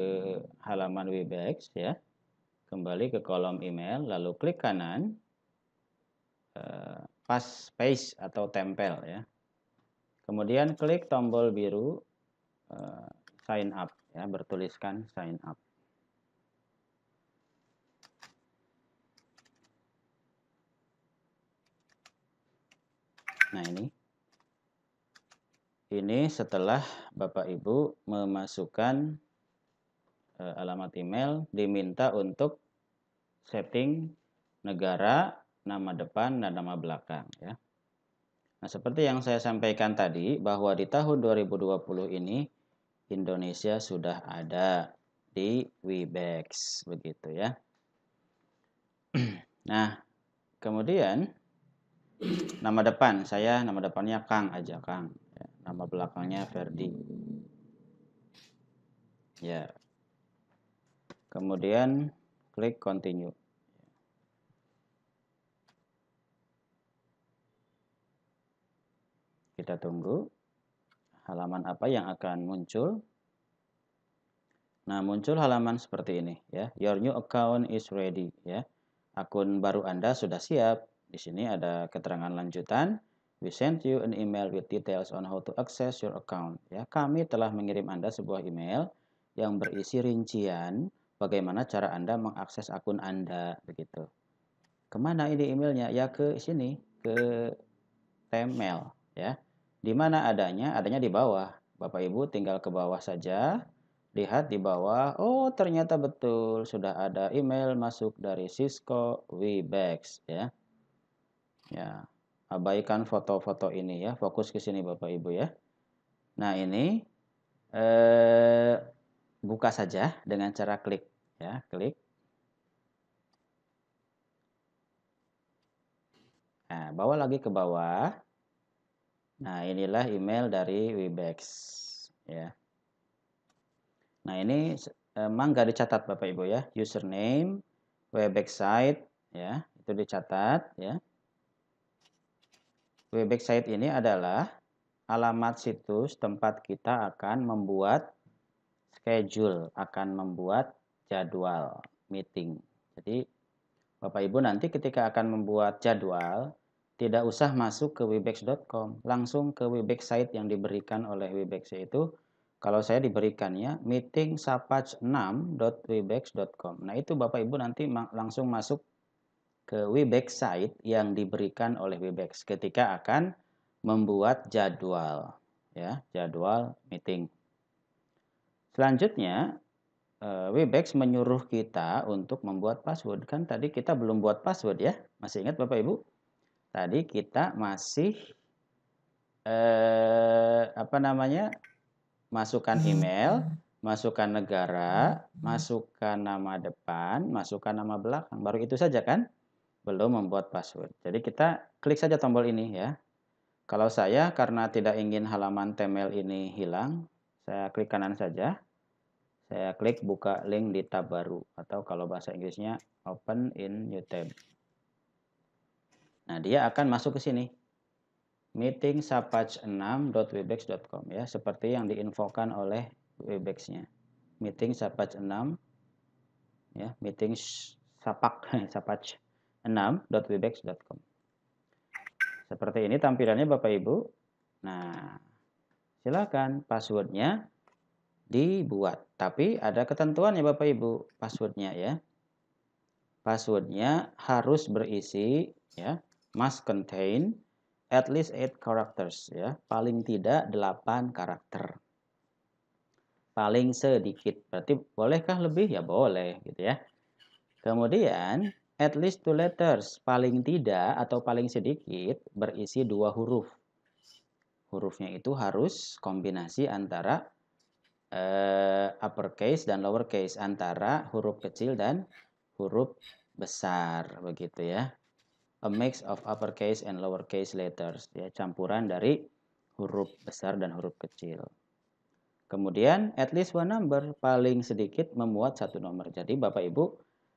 halaman Webex ya. Kembali ke kolom email lalu klik kanan eh, pas paste atau tempel ya. Kemudian klik tombol biru uh, sign up ya, bertuliskan sign up. Nah, ini. Ini setelah Bapak Ibu memasukkan uh, alamat email diminta untuk setting negara, nama depan dan nama belakang ya. Nah, seperti yang saya sampaikan tadi bahwa di tahun 2020 ini Indonesia sudah ada di Webex begitu ya. Nah, kemudian nama depan saya nama depannya Kang aja Kang. Ya, nama belakangnya Ferdi. Ya. Kemudian klik continue. Kita tunggu halaman apa yang akan muncul. Nah, muncul halaman seperti ini ya. Your new account is ready ya. Akun baru Anda sudah siap. Di sini ada keterangan lanjutan. We sent you an email with details on how to access your account ya. Kami telah mengirim Anda sebuah email yang berisi rincian bagaimana cara Anda mengakses akun Anda begitu. Kemana ini emailnya? Ya ke sini, ke email ya. Di mana adanya? Adanya di bawah. Bapak Ibu tinggal ke bawah saja. Lihat di bawah, oh ternyata betul sudah ada email masuk dari Cisco Webex ya. Ya, abaikan foto-foto ini ya, fokus ke sini Bapak Ibu ya. Nah, ini eh buka saja dengan cara klik ya, klik. Nah, bawa lagi ke bawah. Nah, inilah email dari Webex ya. Nah, ini eh, emang gak dicatat Bapak Ibu ya. Username Webex site ya, itu dicatat ya. Webex site ini adalah alamat situs tempat kita akan membuat schedule, akan membuat jadwal meeting. Jadi Bapak Ibu nanti ketika akan membuat jadwal tidak usah masuk ke webex.com, langsung ke webex site yang diberikan oleh webex itu kalau saya diberikannya meeting 6webexcom Nah, itu Bapak Ibu nanti langsung masuk ke webex site yang diberikan oleh webex ketika akan membuat jadwal ya, jadwal meeting. Selanjutnya, eh, Webex menyuruh kita untuk membuat password. Kan tadi kita belum buat password ya. Masih ingat Bapak Ibu? tadi kita masih eh, apa namanya masukkan hmm. email masukkan negara hmm. masukkan nama depan masukkan nama belakang baru itu saja kan belum membuat password jadi kita klik saja tombol ini ya kalau saya karena tidak ingin halaman temel ini hilang saya klik kanan saja saya klik buka link di tab baru atau kalau bahasa Inggrisnya open in new tab Nah, dia akan masuk ke sini. Meeting sapaj6.webex.com ya, seperti yang diinfokan oleh Webex-nya. Meeting sapaj6 ya, meeting sapak sapaj6.webex.com. Seperti ini tampilannya Bapak Ibu. Nah, silakan passwordnya dibuat. Tapi ada ketentuan ya Bapak Ibu passwordnya ya. Passwordnya harus berisi ya must contain at least 8 characters ya, paling tidak 8 karakter. Paling sedikit. Berarti bolehkah lebih? Ya boleh gitu ya. Kemudian at least two letters, paling tidak atau paling sedikit berisi dua huruf. Hurufnya itu harus kombinasi antara uh, uppercase dan lowercase, antara huruf kecil dan huruf besar begitu ya a mix of uppercase and lowercase letters, ya campuran dari huruf besar dan huruf kecil. Kemudian at least one number paling sedikit memuat satu nomor. Jadi Bapak Ibu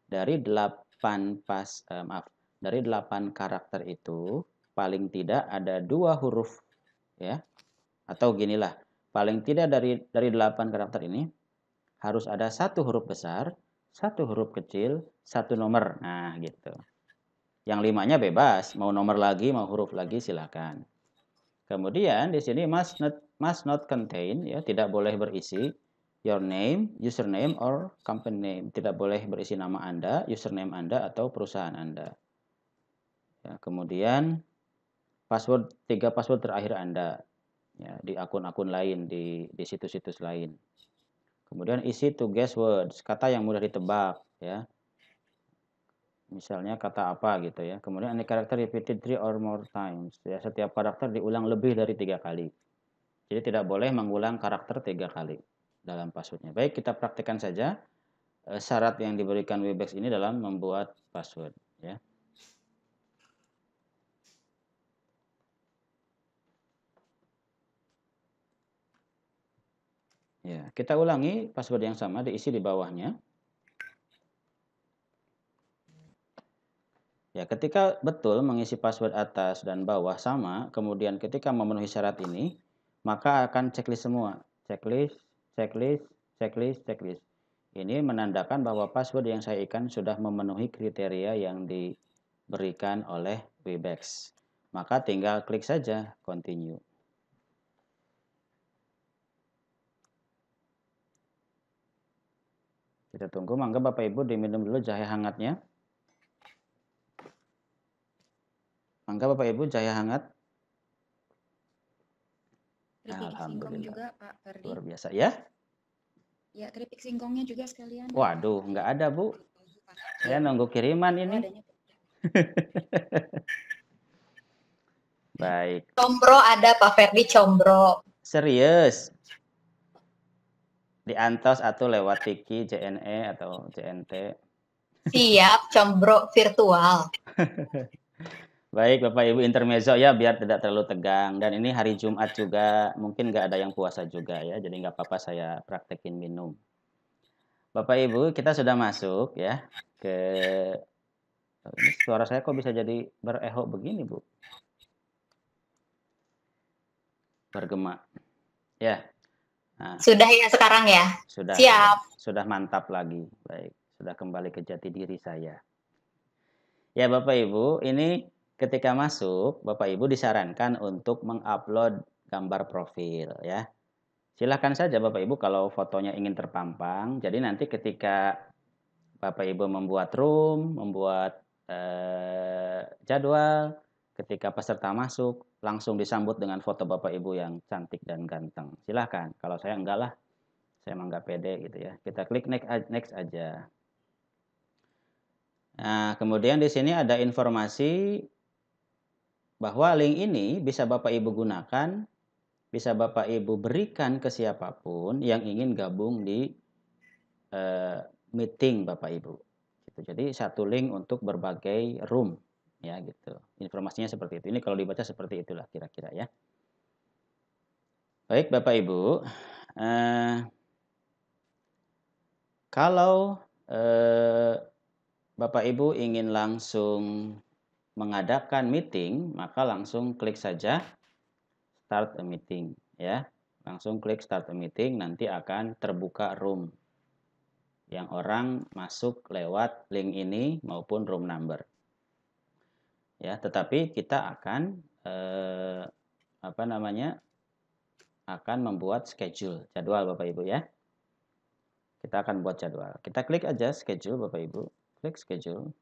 dari delapan pas eh, maaf, dari delapan karakter itu paling tidak ada dua huruf ya. Atau ginilah, paling tidak dari dari delapan karakter ini harus ada satu huruf besar, satu huruf kecil, satu nomor. Nah, gitu. Yang limanya bebas, mau nomor lagi, mau huruf lagi silakan. Kemudian di sini must not, must not contain, ya tidak boleh berisi your name, username, or company name. Tidak boleh berisi nama Anda, username Anda, atau perusahaan Anda. Ya, kemudian password tiga password terakhir Anda ya, di akun-akun lain, di situs-situs lain. Kemudian isi to guess words, kata yang mudah ditebak. ya misalnya kata apa gitu ya. Kemudian any character repeated three or more times. Ya, setiap karakter diulang lebih dari tiga kali. Jadi tidak boleh mengulang karakter tiga kali dalam passwordnya. Baik, kita praktekkan saja eh, syarat yang diberikan Webex ini dalam membuat password. Ya. Ya, kita ulangi password yang sama diisi di bawahnya. Ya, ketika betul mengisi password atas dan bawah sama, kemudian ketika memenuhi syarat ini, maka akan checklist semua. Checklist, checklist, checklist, checklist. Ini menandakan bahwa password yang saya ikan sudah memenuhi kriteria yang diberikan oleh Webex. Maka tinggal klik saja continue. Kita tunggu, mangga Bapak Ibu diminum dulu jahe hangatnya. Mangga Bapak Ibu cahaya hangat. Ya, singkong juga Pak Luar biasa ya. Ya keripik singkongnya juga sekalian. Waduh nggak ada Bu. Saya nunggu kiriman ini. Baik. Combro ada Pak Ferdi Combro. Serius. Di Antos atau lewat Tiki, JNE atau JNT. Siap, combro virtual. Baik Bapak Ibu intermezzo ya biar tidak terlalu tegang dan ini hari Jumat juga mungkin nggak ada yang puasa juga ya jadi nggak apa-apa saya praktekin minum. Bapak Ibu kita sudah masuk ya ke oh, ini suara saya kok bisa jadi bereho begini Bu bergema ya nah, sudah ya sekarang ya sudah siap sudah mantap lagi baik sudah kembali ke jati diri saya ya Bapak Ibu ini ketika masuk, Bapak Ibu disarankan untuk mengupload gambar profil ya. Silahkan saja Bapak Ibu kalau fotonya ingin terpampang. Jadi nanti ketika Bapak Ibu membuat room, membuat eh, jadwal, ketika peserta masuk langsung disambut dengan foto Bapak Ibu yang cantik dan ganteng. Silahkan. Kalau saya enggak lah, saya emang enggak pede gitu ya. Kita klik next, next aja. Nah, kemudian di sini ada informasi bahwa link ini bisa Bapak Ibu gunakan, bisa Bapak Ibu berikan ke siapapun yang ingin gabung di eh, meeting Bapak Ibu. Gitu. Jadi satu link untuk berbagai room ya gitu. Informasinya seperti itu. Ini kalau dibaca seperti itulah kira-kira ya. Baik Bapak Ibu, uh, kalau uh, Bapak Ibu ingin langsung mengadakan meeting, maka langsung klik saja start a meeting ya. Langsung klik start a meeting nanti akan terbuka room yang orang masuk lewat link ini maupun room number. Ya, tetapi kita akan eh, apa namanya? akan membuat schedule, jadwal Bapak Ibu ya. Kita akan buat jadwal. Kita klik aja schedule Bapak Ibu, klik schedule.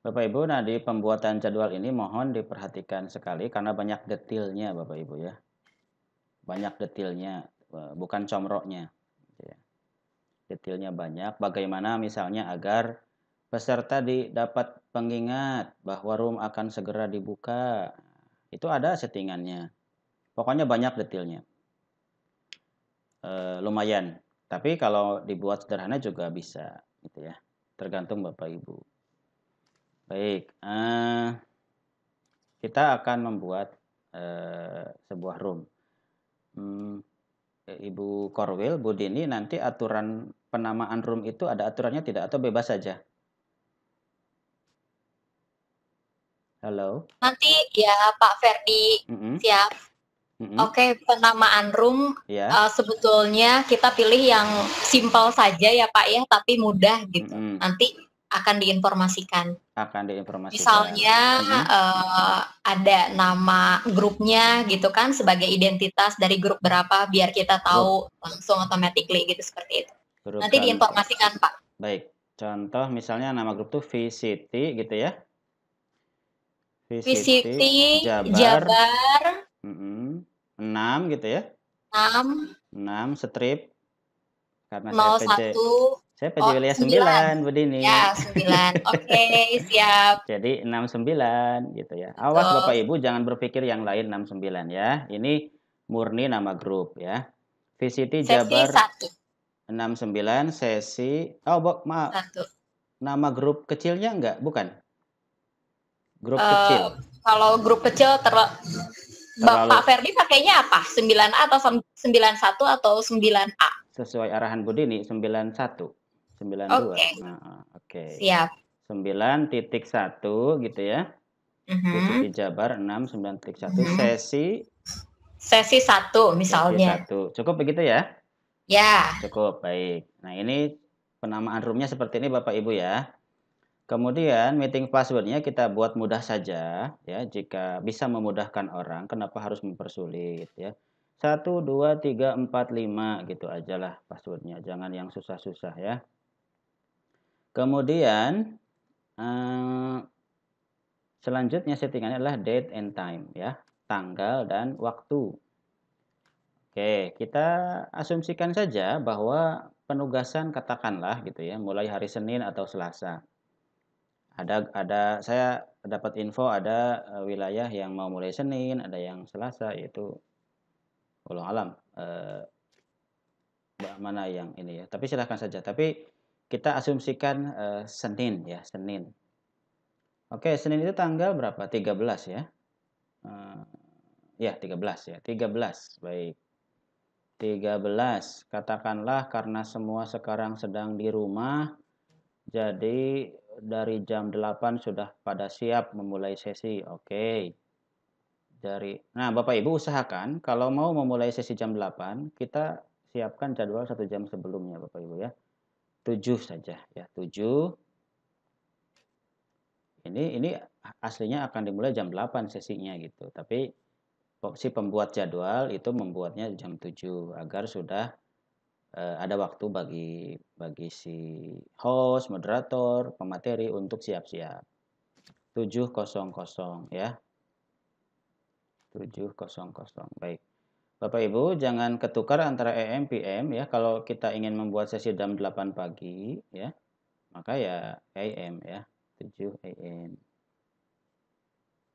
Bapak Ibu, nah di pembuatan jadwal ini mohon diperhatikan sekali karena banyak detailnya Bapak Ibu ya. Banyak detailnya, eh, bukan comroknya. Gitu ya. Detailnya banyak, bagaimana misalnya agar peserta di, dapat pengingat bahwa room akan segera dibuka. Itu ada settingannya. Pokoknya banyak detailnya. E, eh, lumayan, tapi kalau dibuat sederhana juga bisa gitu ya. Tergantung Bapak Ibu. Baik, uh, kita akan membuat uh, sebuah room. Hmm, eh, Ibu Korwil, Bu Dini, nanti aturan penamaan room itu ada aturannya tidak atau bebas saja? Halo. Nanti ya Pak Ferdi mm -hmm. siap. Mm -hmm. Oke, okay, penamaan room yeah. Ya. uh, sebetulnya kita pilih yang simpel saja ya Pak ya, tapi mudah gitu. Mm -hmm. Nanti akan diinformasikan. Akan diinformasikan. Misalnya hmm. uh, ada nama grupnya gitu kan sebagai identitas dari grup berapa biar kita tahu grup. langsung automatically gitu seperti itu. Grup Nanti kan. diinformasikan Pak. Baik. Contoh misalnya nama grup tuh VCT gitu ya. VCT, Jabar. Jabar. Mm -hmm. 6 gitu ya. 6. 6 strip karena 01 saya PJ oh, wilayah ya, 9, Bu Dini. Ya, 9. Oke, okay, siap. Jadi 69 gitu ya. Awas Betul. Bapak Ibu jangan berpikir yang lain 69 ya. Ini murni nama grup ya. VCT Jabar sesi 1. 69 sesi Oh, bo, maaf. 1. Nama grup kecilnya enggak? Bukan. Grup uh, kecil. Kalau grup kecil ter Terlalu... Bapak Ferdi pakainya apa? 9A atau 91 atau 9A? Sesuai arahan Bu Dini 91. 92. Oke. Okay. Nah, okay. Siap. 9 titik satu gitu ya. Titik mhm. Jabar enam sembilan titik satu mhm. Sesi? Sesi satu misalnya. Sesi satu. Cukup begitu ya? Ya. Cukup, baik. Nah ini penamaan roomnya seperti ini Bapak Ibu ya. Kemudian meeting passwordnya kita buat mudah saja ya jika bisa memudahkan orang kenapa harus mempersulit ya satu dua tiga empat lima gitu aja lah passwordnya jangan yang susah-susah ya Kemudian eh, selanjutnya settingannya adalah date and time ya, tanggal dan waktu. Oke, kita asumsikan saja bahwa penugasan katakanlah gitu ya, mulai hari Senin atau Selasa. Ada ada saya dapat info ada eh, wilayah yang mau mulai Senin, ada yang Selasa yaitu Allah Alam. Eh, mana yang ini ya. Tapi silahkan saja. Tapi kita asumsikan uh, Senin ya, Senin. Oke, Senin itu tanggal berapa? 13 ya. Uh, ya, 13 ya. 13. Baik. 13. Katakanlah karena semua sekarang sedang di rumah, jadi dari jam 8 sudah pada siap memulai sesi. Oke. Dari Nah, Bapak Ibu usahakan kalau mau memulai sesi jam 8, kita siapkan jadwal satu jam sebelumnya Bapak Ibu ya. 7 saja ya 7 ini ini aslinya akan dimulai jam 8 sesinya gitu tapi si pembuat jadwal itu membuatnya jam 7 agar sudah uh, ada waktu bagi bagi si host, moderator, pemateri untuk siap-siap. 7.00 ya. 7.00 baik. Bapak Ibu, jangan ketukar antara EM PM ya. Kalau kita ingin membuat sesi jam 8 pagi ya, maka ya AM ya, 7 AM.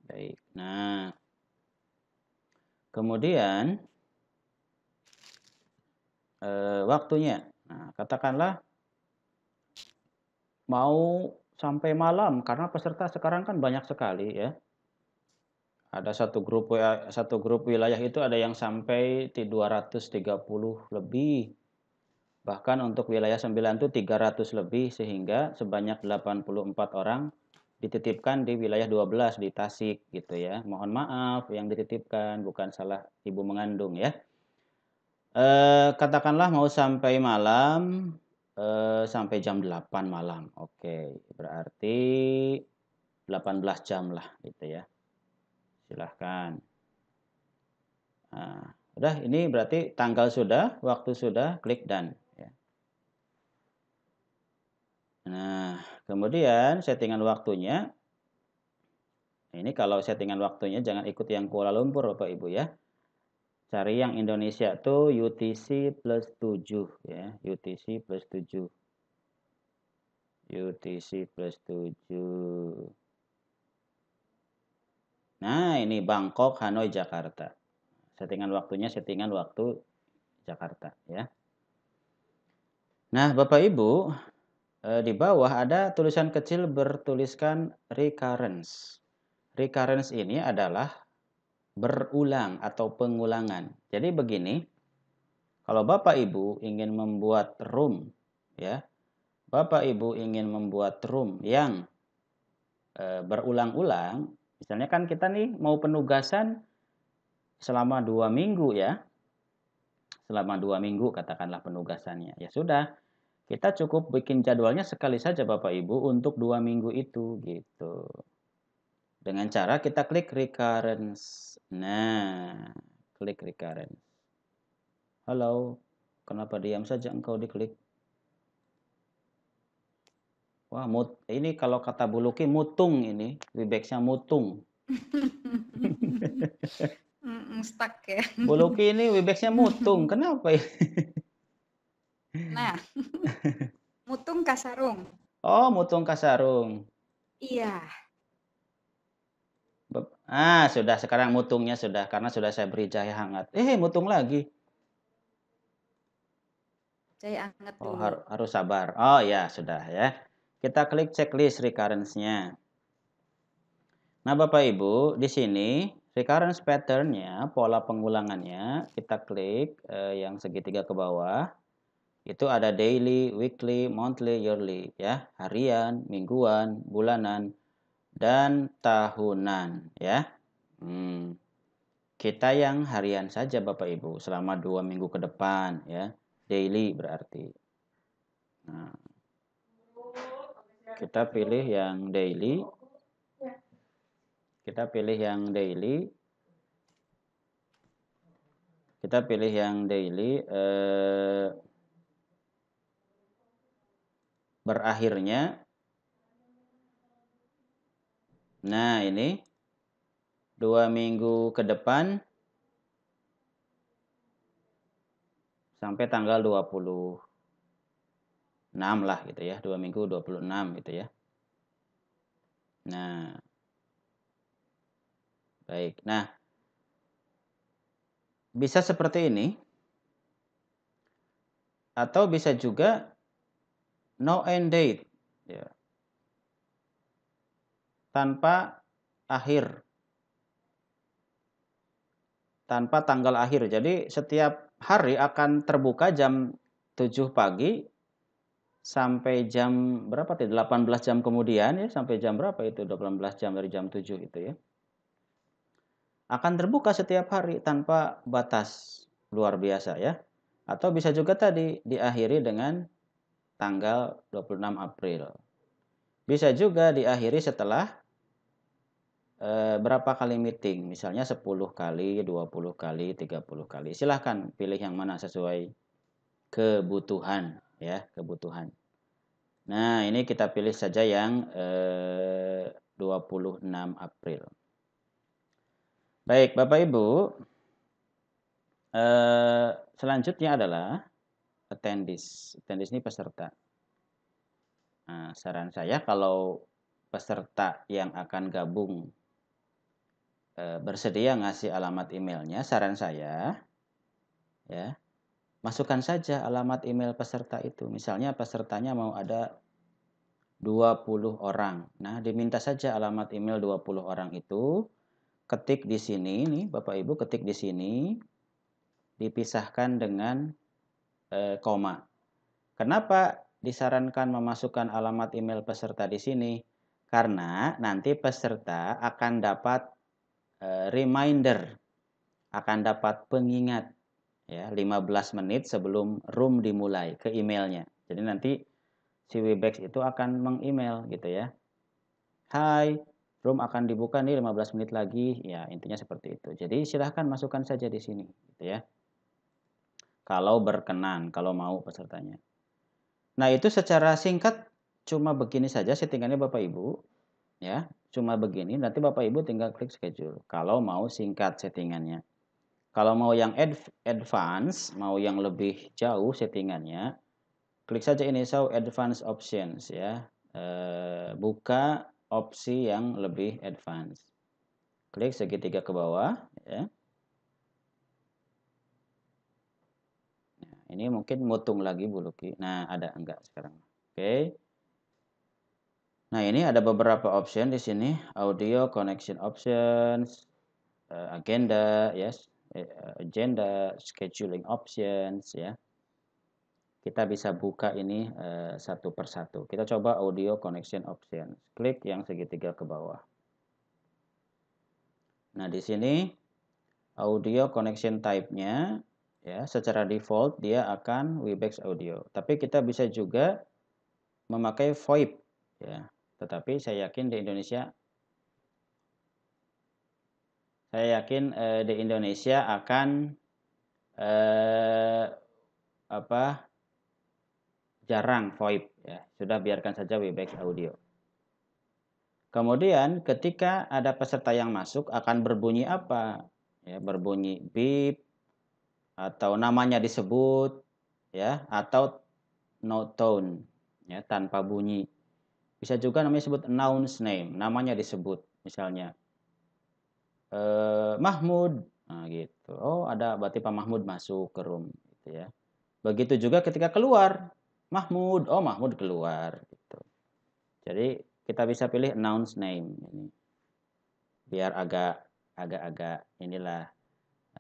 Baik. Nah, kemudian e, waktunya. Nah, katakanlah mau sampai malam karena peserta sekarang kan banyak sekali ya ada satu grup satu grup wilayah itu ada yang sampai di 230 lebih bahkan untuk wilayah 9 itu 300 lebih sehingga sebanyak 84 orang dititipkan di wilayah 12 di Tasik gitu ya mohon maaf yang dititipkan bukan salah ibu mengandung ya e, katakanlah mau sampai malam e, sampai jam 8 malam oke berarti 18 jam lah gitu ya silahkan nah, udah ini berarti tanggal sudah waktu sudah klik dan. Ya. nah kemudian settingan waktunya ini kalau settingan waktunya jangan ikut yang Kuala Lumpur Bapak Ibu ya. Cari yang Indonesia tuh UTC plus 7 ya. UTC plus 7. UTC plus 7. Nah, ini Bangkok, Hanoi, Jakarta. Settingan waktunya settingan waktu Jakarta ya. Nah, Bapak Ibu, eh, di bawah ada tulisan kecil bertuliskan recurrence. Recurrence ini adalah berulang atau pengulangan. Jadi begini, kalau Bapak Ibu ingin membuat room ya. Bapak Ibu ingin membuat room yang eh, berulang-ulang, Misalnya kan kita nih mau penugasan selama dua minggu ya. Selama dua minggu katakanlah penugasannya. Ya sudah, kita cukup bikin jadwalnya sekali saja Bapak Ibu untuk dua minggu itu gitu. Dengan cara kita klik recurrence. Nah, klik recurrence. Halo, kenapa diam saja engkau diklik? Wah, mut, ini kalau kata Buluki mutung ini, wibeksnya mutung. stuck ya. Buluki ini wibeksnya mutung, kenapa ya? nah, mutung kasarung. Oh, mutung kasarung. Iya. Ah, sudah sekarang mutungnya sudah karena sudah saya beri jahe hangat. Eh, eh, mutung lagi. Jahe hangat Oh, har harus sabar. Oh ya, sudah ya. Kita klik checklist recurrence-nya. Nah, Bapak Ibu, di sini recurrence pattern-nya, pola pengulangannya, kita klik eh, yang segitiga ke bawah. Itu ada daily, weekly, monthly, yearly, ya, harian, mingguan, bulanan, dan tahunan, ya. Hmm. Kita yang harian saja Bapak Ibu selama dua minggu ke depan, ya, daily berarti. Nah kita pilih yang daily kita pilih yang daily kita pilih yang daily eh, berakhirnya nah ini dua minggu ke depan sampai tanggal 20 6 lah gitu ya. 2 minggu 26 gitu ya. Nah. Baik. Nah, bisa seperti ini. Atau bisa juga no end date. Ya. Tanpa akhir. Tanpa tanggal akhir. Jadi setiap hari akan terbuka jam 7 pagi sampai jam berapa tuh 18 jam kemudian ya sampai jam berapa itu 18 jam dari jam 7 itu ya akan terbuka setiap hari tanpa batas luar biasa ya atau bisa juga tadi diakhiri dengan tanggal 26 April bisa juga diakhiri setelah e, berapa kali meeting misalnya 10 kali 20 kali 30 kali silahkan pilih yang mana sesuai kebutuhan ya kebutuhan. Nah, ini kita pilih saja yang eh, 26 April. Baik, Bapak Ibu, eh, selanjutnya adalah attendees. Attendees ini peserta. Nah, saran saya kalau peserta yang akan gabung eh, bersedia ngasih alamat emailnya, saran saya ya masukkan saja alamat email peserta itu. Misalnya pesertanya mau ada 20 orang. Nah, diminta saja alamat email 20 orang itu. Ketik di sini nih, Bapak Ibu ketik di sini dipisahkan dengan e, koma. Kenapa disarankan memasukkan alamat email peserta di sini? Karena nanti peserta akan dapat e, reminder, akan dapat pengingat ya 15 menit sebelum room dimulai ke emailnya. Jadi nanti si Webex itu akan meng-email gitu ya. Hai, room akan dibuka nih 15 menit lagi. Ya, intinya seperti itu. Jadi silahkan masukkan saja di sini gitu ya. Kalau berkenan, kalau mau pesertanya. Nah, itu secara singkat cuma begini saja settingannya Bapak Ibu. Ya, cuma begini nanti Bapak Ibu tinggal klik schedule kalau mau singkat settingannya. Kalau mau yang advance, mau yang lebih jauh settingannya, klik saja ini show Advance options ya. Eh, buka opsi yang lebih advance. Klik segitiga ke bawah ya. Nah, ini mungkin mutung lagi Bu Luki. Nah, ada enggak sekarang. Oke. Okay. Nah, ini ada beberapa option di sini, audio connection options, eh, agenda, yes, Eh, agenda, scheduling options ya. Kita bisa buka ini uh, satu persatu. Kita coba audio connection options. Klik yang segitiga ke bawah. Nah, di sini audio connection type-nya ya, secara default dia akan Webex audio. Tapi kita bisa juga memakai VoIP ya. Tetapi saya yakin di Indonesia saya yakin eh, di Indonesia akan eh, apa jarang VoIP ya sudah biarkan saja Webex audio kemudian ketika ada peserta yang masuk akan berbunyi apa ya berbunyi beep atau namanya disebut ya atau no tone ya tanpa bunyi bisa juga namanya disebut announce name namanya disebut misalnya eh, Mahmud nah, gitu oh ada berarti Pak Mahmud masuk ke room gitu ya begitu juga ketika keluar Mahmud oh Mahmud keluar gitu jadi kita bisa pilih announce name ini biar agak agak-agak inilah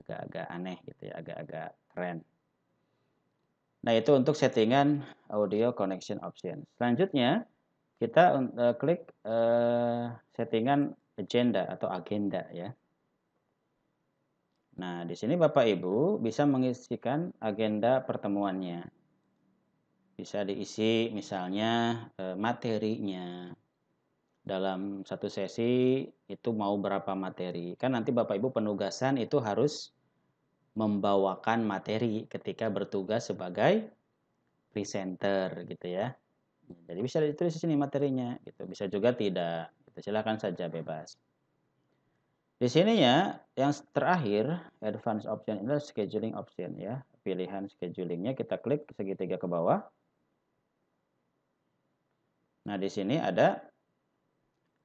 agak-agak aneh gitu ya agak-agak keren Nah, itu untuk settingan audio connection option. Selanjutnya, kita uh, klik uh, settingan agenda atau agenda ya. Nah, di sini Bapak Ibu bisa mengisikan agenda pertemuannya. Bisa diisi misalnya eh, materinya. Dalam satu sesi itu mau berapa materi. Kan nanti Bapak Ibu penugasan itu harus membawakan materi ketika bertugas sebagai presenter gitu ya. Jadi bisa ditulis di sini materinya gitu. Bisa juga tidak. Silahkan gitu. Silakan saja bebas. Di sini ya yang terakhir advance option adalah scheduling option ya. Pilihan schedulingnya kita klik segitiga ke bawah. Nah di sini ada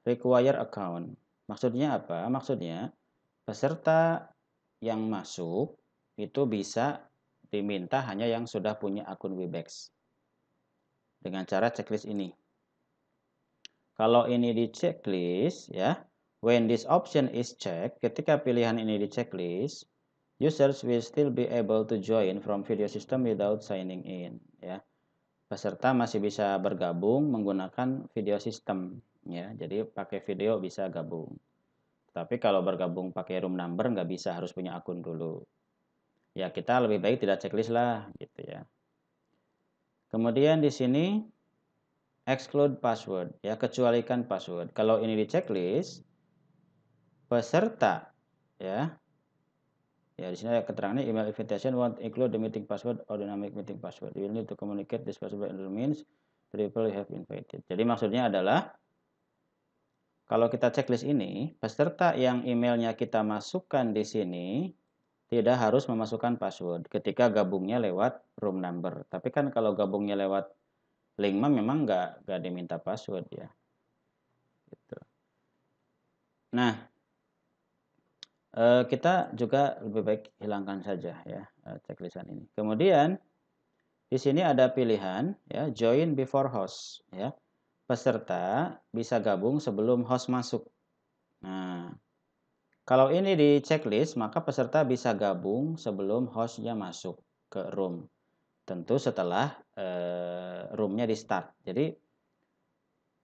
require account. Maksudnya apa? Maksudnya peserta yang masuk itu bisa diminta hanya yang sudah punya akun Webex dengan cara checklist ini. Kalau ini di checklist ya, When this option is checked, ketika pilihan ini di checklist, users will still be able to join from video system without signing in. Ya, peserta masih bisa bergabung menggunakan video system. Ya, jadi pakai video bisa gabung. Tapi kalau bergabung pakai room number nggak bisa harus punya akun dulu. Ya kita lebih baik tidak checklist lah gitu ya. Kemudian di sini exclude password ya kecualikan password. Kalau ini di checklist peserta ya ya di sini ada keterangannya email invitation won't include the meeting password or dynamic meeting password you need to communicate this password by means to people you have invited jadi maksudnya adalah kalau kita checklist ini peserta yang emailnya kita masukkan di sini tidak harus memasukkan password ketika gabungnya lewat room number tapi kan kalau gabungnya lewat link mah memang nggak nggak diminta password ya gitu. nah Eh, kita juga lebih baik hilangkan saja ya checklistan eh, ini. Kemudian di sini ada pilihan ya join before host ya. Peserta bisa gabung sebelum host masuk. Nah, kalau ini di checklist maka peserta bisa gabung sebelum hostnya masuk ke room. Tentu setelah eh, roomnya di start. Jadi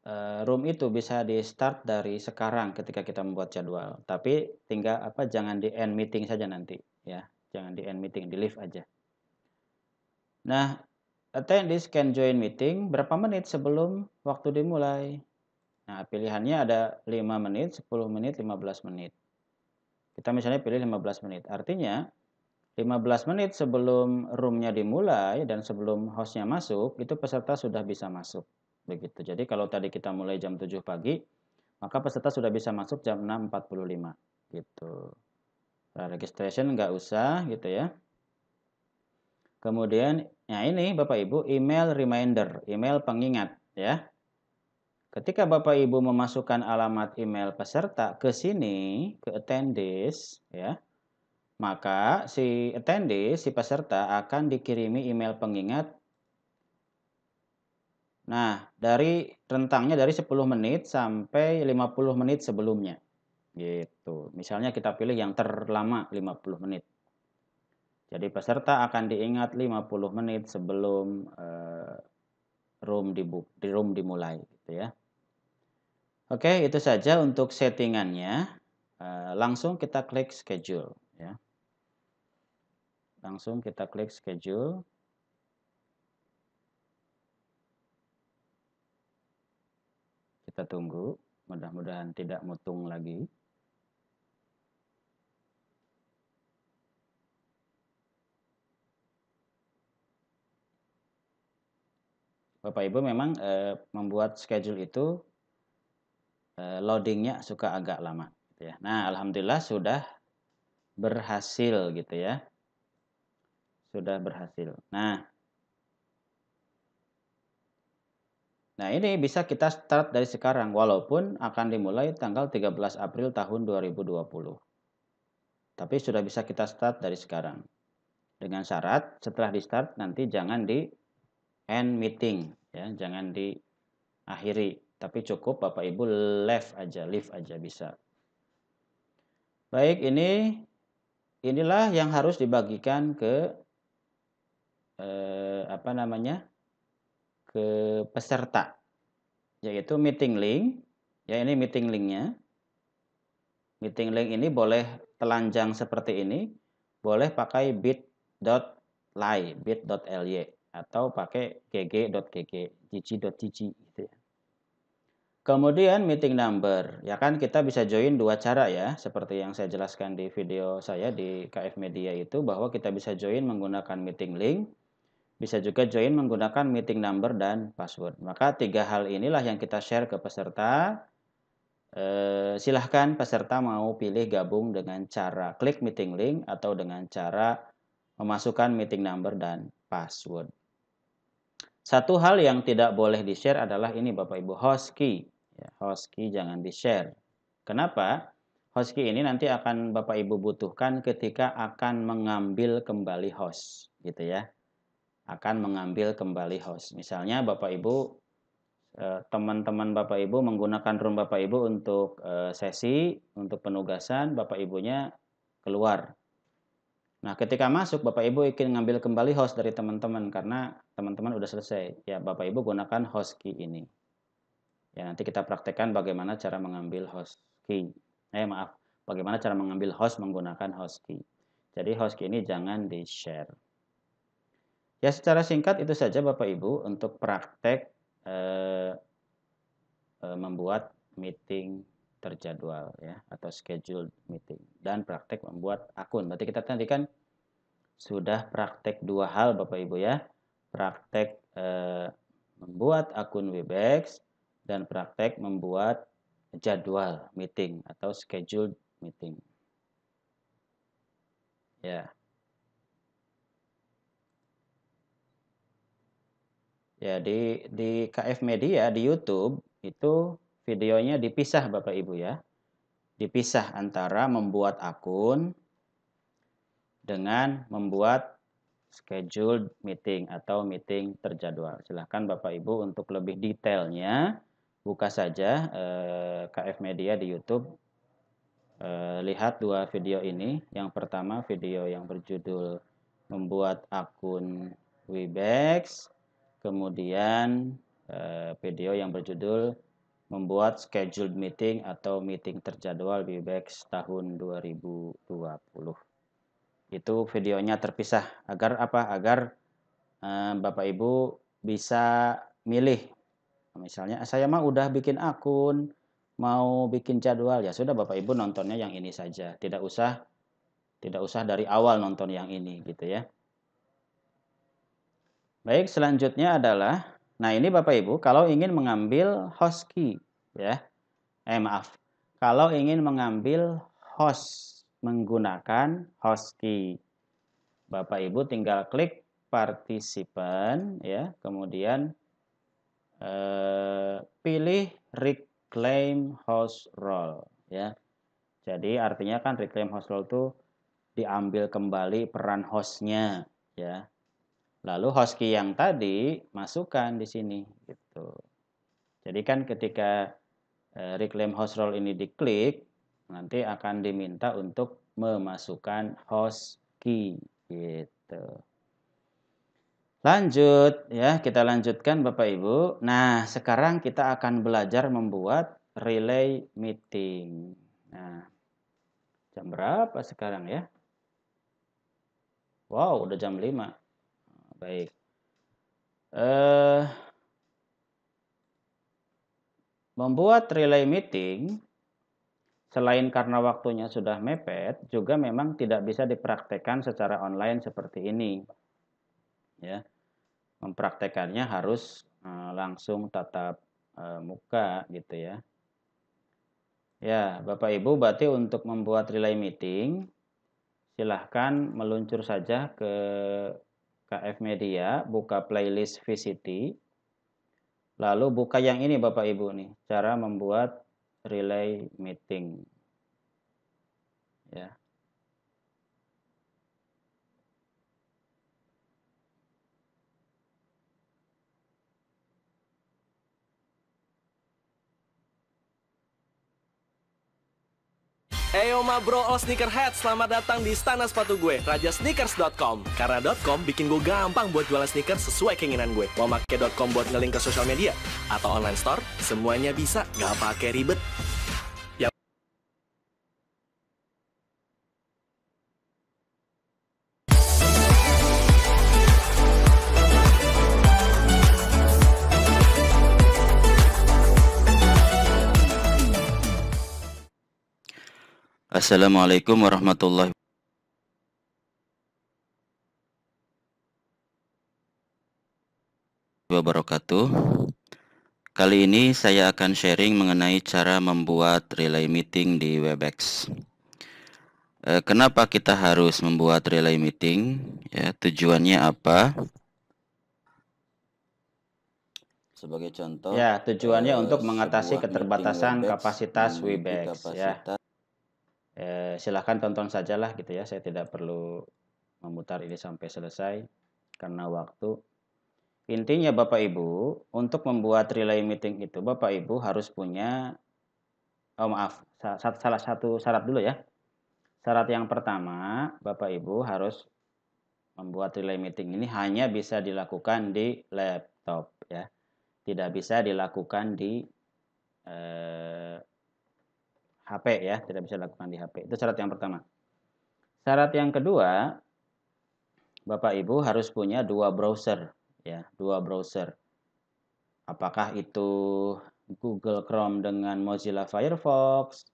Eh, room itu bisa di start dari sekarang ketika kita membuat jadwal. Tapi tinggal apa jangan di end meeting saja nanti ya. Jangan di end meeting, di leave aja. Nah, attendees can join meeting berapa menit sebelum waktu dimulai. Nah, pilihannya ada 5 menit, 10 menit, 15 menit. Kita misalnya pilih 15 menit. Artinya 15 menit sebelum roomnya dimulai dan sebelum hostnya masuk, itu peserta sudah bisa masuk. Begitu. Jadi kalau tadi kita mulai jam 7 pagi, maka peserta sudah bisa masuk jam 6.45 gitu. Nah, registration nggak usah gitu ya. Kemudian, ya ini Bapak Ibu email reminder, email pengingat ya. Ketika Bapak Ibu memasukkan alamat email peserta ke sini, ke attendees ya, maka si attendees, si peserta akan dikirimi email pengingat Nah, dari rentangnya dari 10 menit sampai 50 menit sebelumnya. Gitu. Misalnya kita pilih yang terlama 50 menit. Jadi peserta akan diingat 50 menit sebelum uh, room di di room dimulai gitu ya. Oke, itu saja untuk settingannya. Uh, langsung kita klik schedule ya. Langsung kita klik schedule. kita tunggu mudah-mudahan tidak mutung lagi Bapak Ibu memang e, membuat schedule itu e, loadingnya suka agak lama. Gitu ya. Nah, alhamdulillah sudah berhasil gitu ya, sudah berhasil. Nah, Nah, ini bisa kita start dari sekarang walaupun akan dimulai tanggal 13 April tahun 2020. Tapi sudah bisa kita start dari sekarang. Dengan syarat setelah di-start nanti jangan di end meeting ya, jangan akhiri. tapi cukup Bapak Ibu left aja, leave aja bisa. Baik, ini inilah yang harus dibagikan ke eh, apa namanya? ke peserta yaitu meeting link ya ini meeting linknya meeting link ini boleh telanjang seperti ini boleh pakai bit.ly bit.ly atau pakai gg.gg gg.gg gitu ya kemudian meeting number ya kan kita bisa join dua cara ya seperti yang saya jelaskan di video saya di KF Media itu bahwa kita bisa join menggunakan meeting link bisa juga join menggunakan meeting number dan password. Maka tiga hal inilah yang kita share ke peserta. Eh, silahkan peserta mau pilih gabung dengan cara klik meeting link atau dengan cara memasukkan meeting number dan password. Satu hal yang tidak boleh di-share adalah ini Bapak Ibu, host key. Ya, host key jangan di-share. Kenapa? Host key ini nanti akan Bapak Ibu butuhkan ketika akan mengambil kembali host, gitu ya akan mengambil kembali host. Misalnya Bapak Ibu eh, teman-teman Bapak Ibu menggunakan room Bapak Ibu untuk eh, sesi, untuk penugasan, Bapak Ibunya keluar. Nah, ketika masuk Bapak Ibu ingin mengambil kembali host dari teman-teman karena teman-teman udah selesai. Ya, Bapak Ibu gunakan host key ini. Ya, nanti kita praktekkan bagaimana cara mengambil host key. Eh, maaf, bagaimana cara mengambil host menggunakan host key. Jadi host key ini jangan di-share. Ya secara singkat itu saja Bapak Ibu untuk praktek eh, eh, membuat meeting terjadwal ya atau scheduled meeting dan praktek membuat akun. Berarti kita tadi kan sudah praktek dua hal Bapak Ibu ya. Praktek eh, membuat akun Webex dan praktek membuat jadwal meeting atau scheduled meeting. Ya. Ya, di di KF Media di YouTube itu videonya dipisah Bapak Ibu ya. Dipisah antara membuat akun dengan membuat scheduled meeting atau meeting terjadwal. Silahkan Bapak Ibu untuk lebih detailnya buka saja eh, KF Media di YouTube. Eh, lihat dua video ini. Yang pertama video yang berjudul membuat akun Webex kemudian eh, video yang berjudul membuat scheduled meeting atau meeting terjadwal BBEX tahun 2020. Itu videonya terpisah agar apa? Agar eh, Bapak Ibu bisa milih. Misalnya saya mah udah bikin akun, mau bikin jadwal ya sudah Bapak Ibu nontonnya yang ini saja. Tidak usah tidak usah dari awal nonton yang ini gitu ya. Baik, selanjutnya adalah nah ini Bapak Ibu kalau ingin mengambil host key ya. Eh maaf. Kalau ingin mengambil host menggunakan host key. Bapak Ibu tinggal klik participant ya, kemudian eh, pilih reclaim host role ya. Jadi artinya kan reclaim host role itu diambil kembali peran hostnya ya. Lalu host key yang tadi masukkan di sini gitu. Jadi kan ketika e, reclaim host role ini diklik, nanti akan diminta untuk memasukkan host key gitu. Lanjut ya, kita lanjutkan Bapak Ibu. Nah, sekarang kita akan belajar membuat relay meeting. Nah, jam berapa sekarang ya? Wow, udah jam 5. Baik. Uh, membuat relay meeting selain karena waktunya sudah mepet, juga memang tidak bisa dipraktekkan secara online seperti ini. Ya. Mempraktekannya harus uh, langsung tatap uh, muka gitu ya. Ya, Bapak Ibu berarti untuk membuat relay meeting silahkan meluncur saja ke KF Media, buka playlist VCT. Lalu buka yang ini Bapak Ibu nih, cara membuat relay meeting. Ya. Eyo ma bro all sneakerhead, selamat datang di istana sepatu gue, rajasneakers.com. Karena .com bikin gue gampang buat jualan sneakers sesuai keinginan gue. Mau make .com buat ngelink ke sosial media atau online store, semuanya bisa, gak pakai ribet. Assalamualaikum warahmatullahi wabarakatuh. Kali ini saya akan sharing mengenai cara membuat relay meeting di Webex. E, kenapa kita harus membuat relay meeting? Ya, tujuannya apa? Sebagai contoh, ya tujuannya e, untuk mengatasi keterbatasan kapasitas Webex ya eh, silahkan tonton sajalah gitu ya saya tidak perlu memutar ini sampai selesai karena waktu intinya Bapak Ibu untuk membuat relay meeting itu Bapak Ibu harus punya oh maaf salah satu syarat dulu ya syarat yang pertama Bapak Ibu harus membuat relay meeting ini hanya bisa dilakukan di laptop ya tidak bisa dilakukan di eh, HP ya, tidak bisa dilakukan di HP. Itu syarat yang pertama. Syarat yang kedua, Bapak Ibu harus punya dua browser ya, dua browser. Apakah itu Google Chrome dengan Mozilla Firefox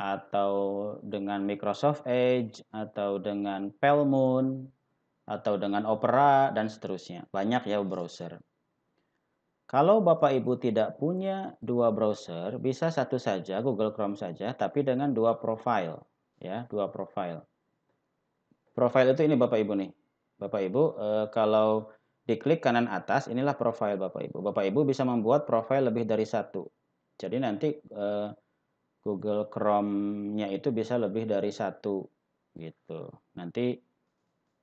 atau dengan Microsoft Edge atau dengan Pelmoon atau dengan Opera dan seterusnya. Banyak ya browser. Kalau Bapak Ibu tidak punya dua browser, bisa satu saja, Google Chrome saja, tapi dengan dua profile, ya, dua profile. Profile itu ini Bapak Ibu nih. Bapak Ibu eh, kalau diklik kanan atas, inilah profile Bapak Ibu. Bapak Ibu bisa membuat profile lebih dari satu. Jadi nanti eh, Google Chrome-nya itu bisa lebih dari satu gitu. Nanti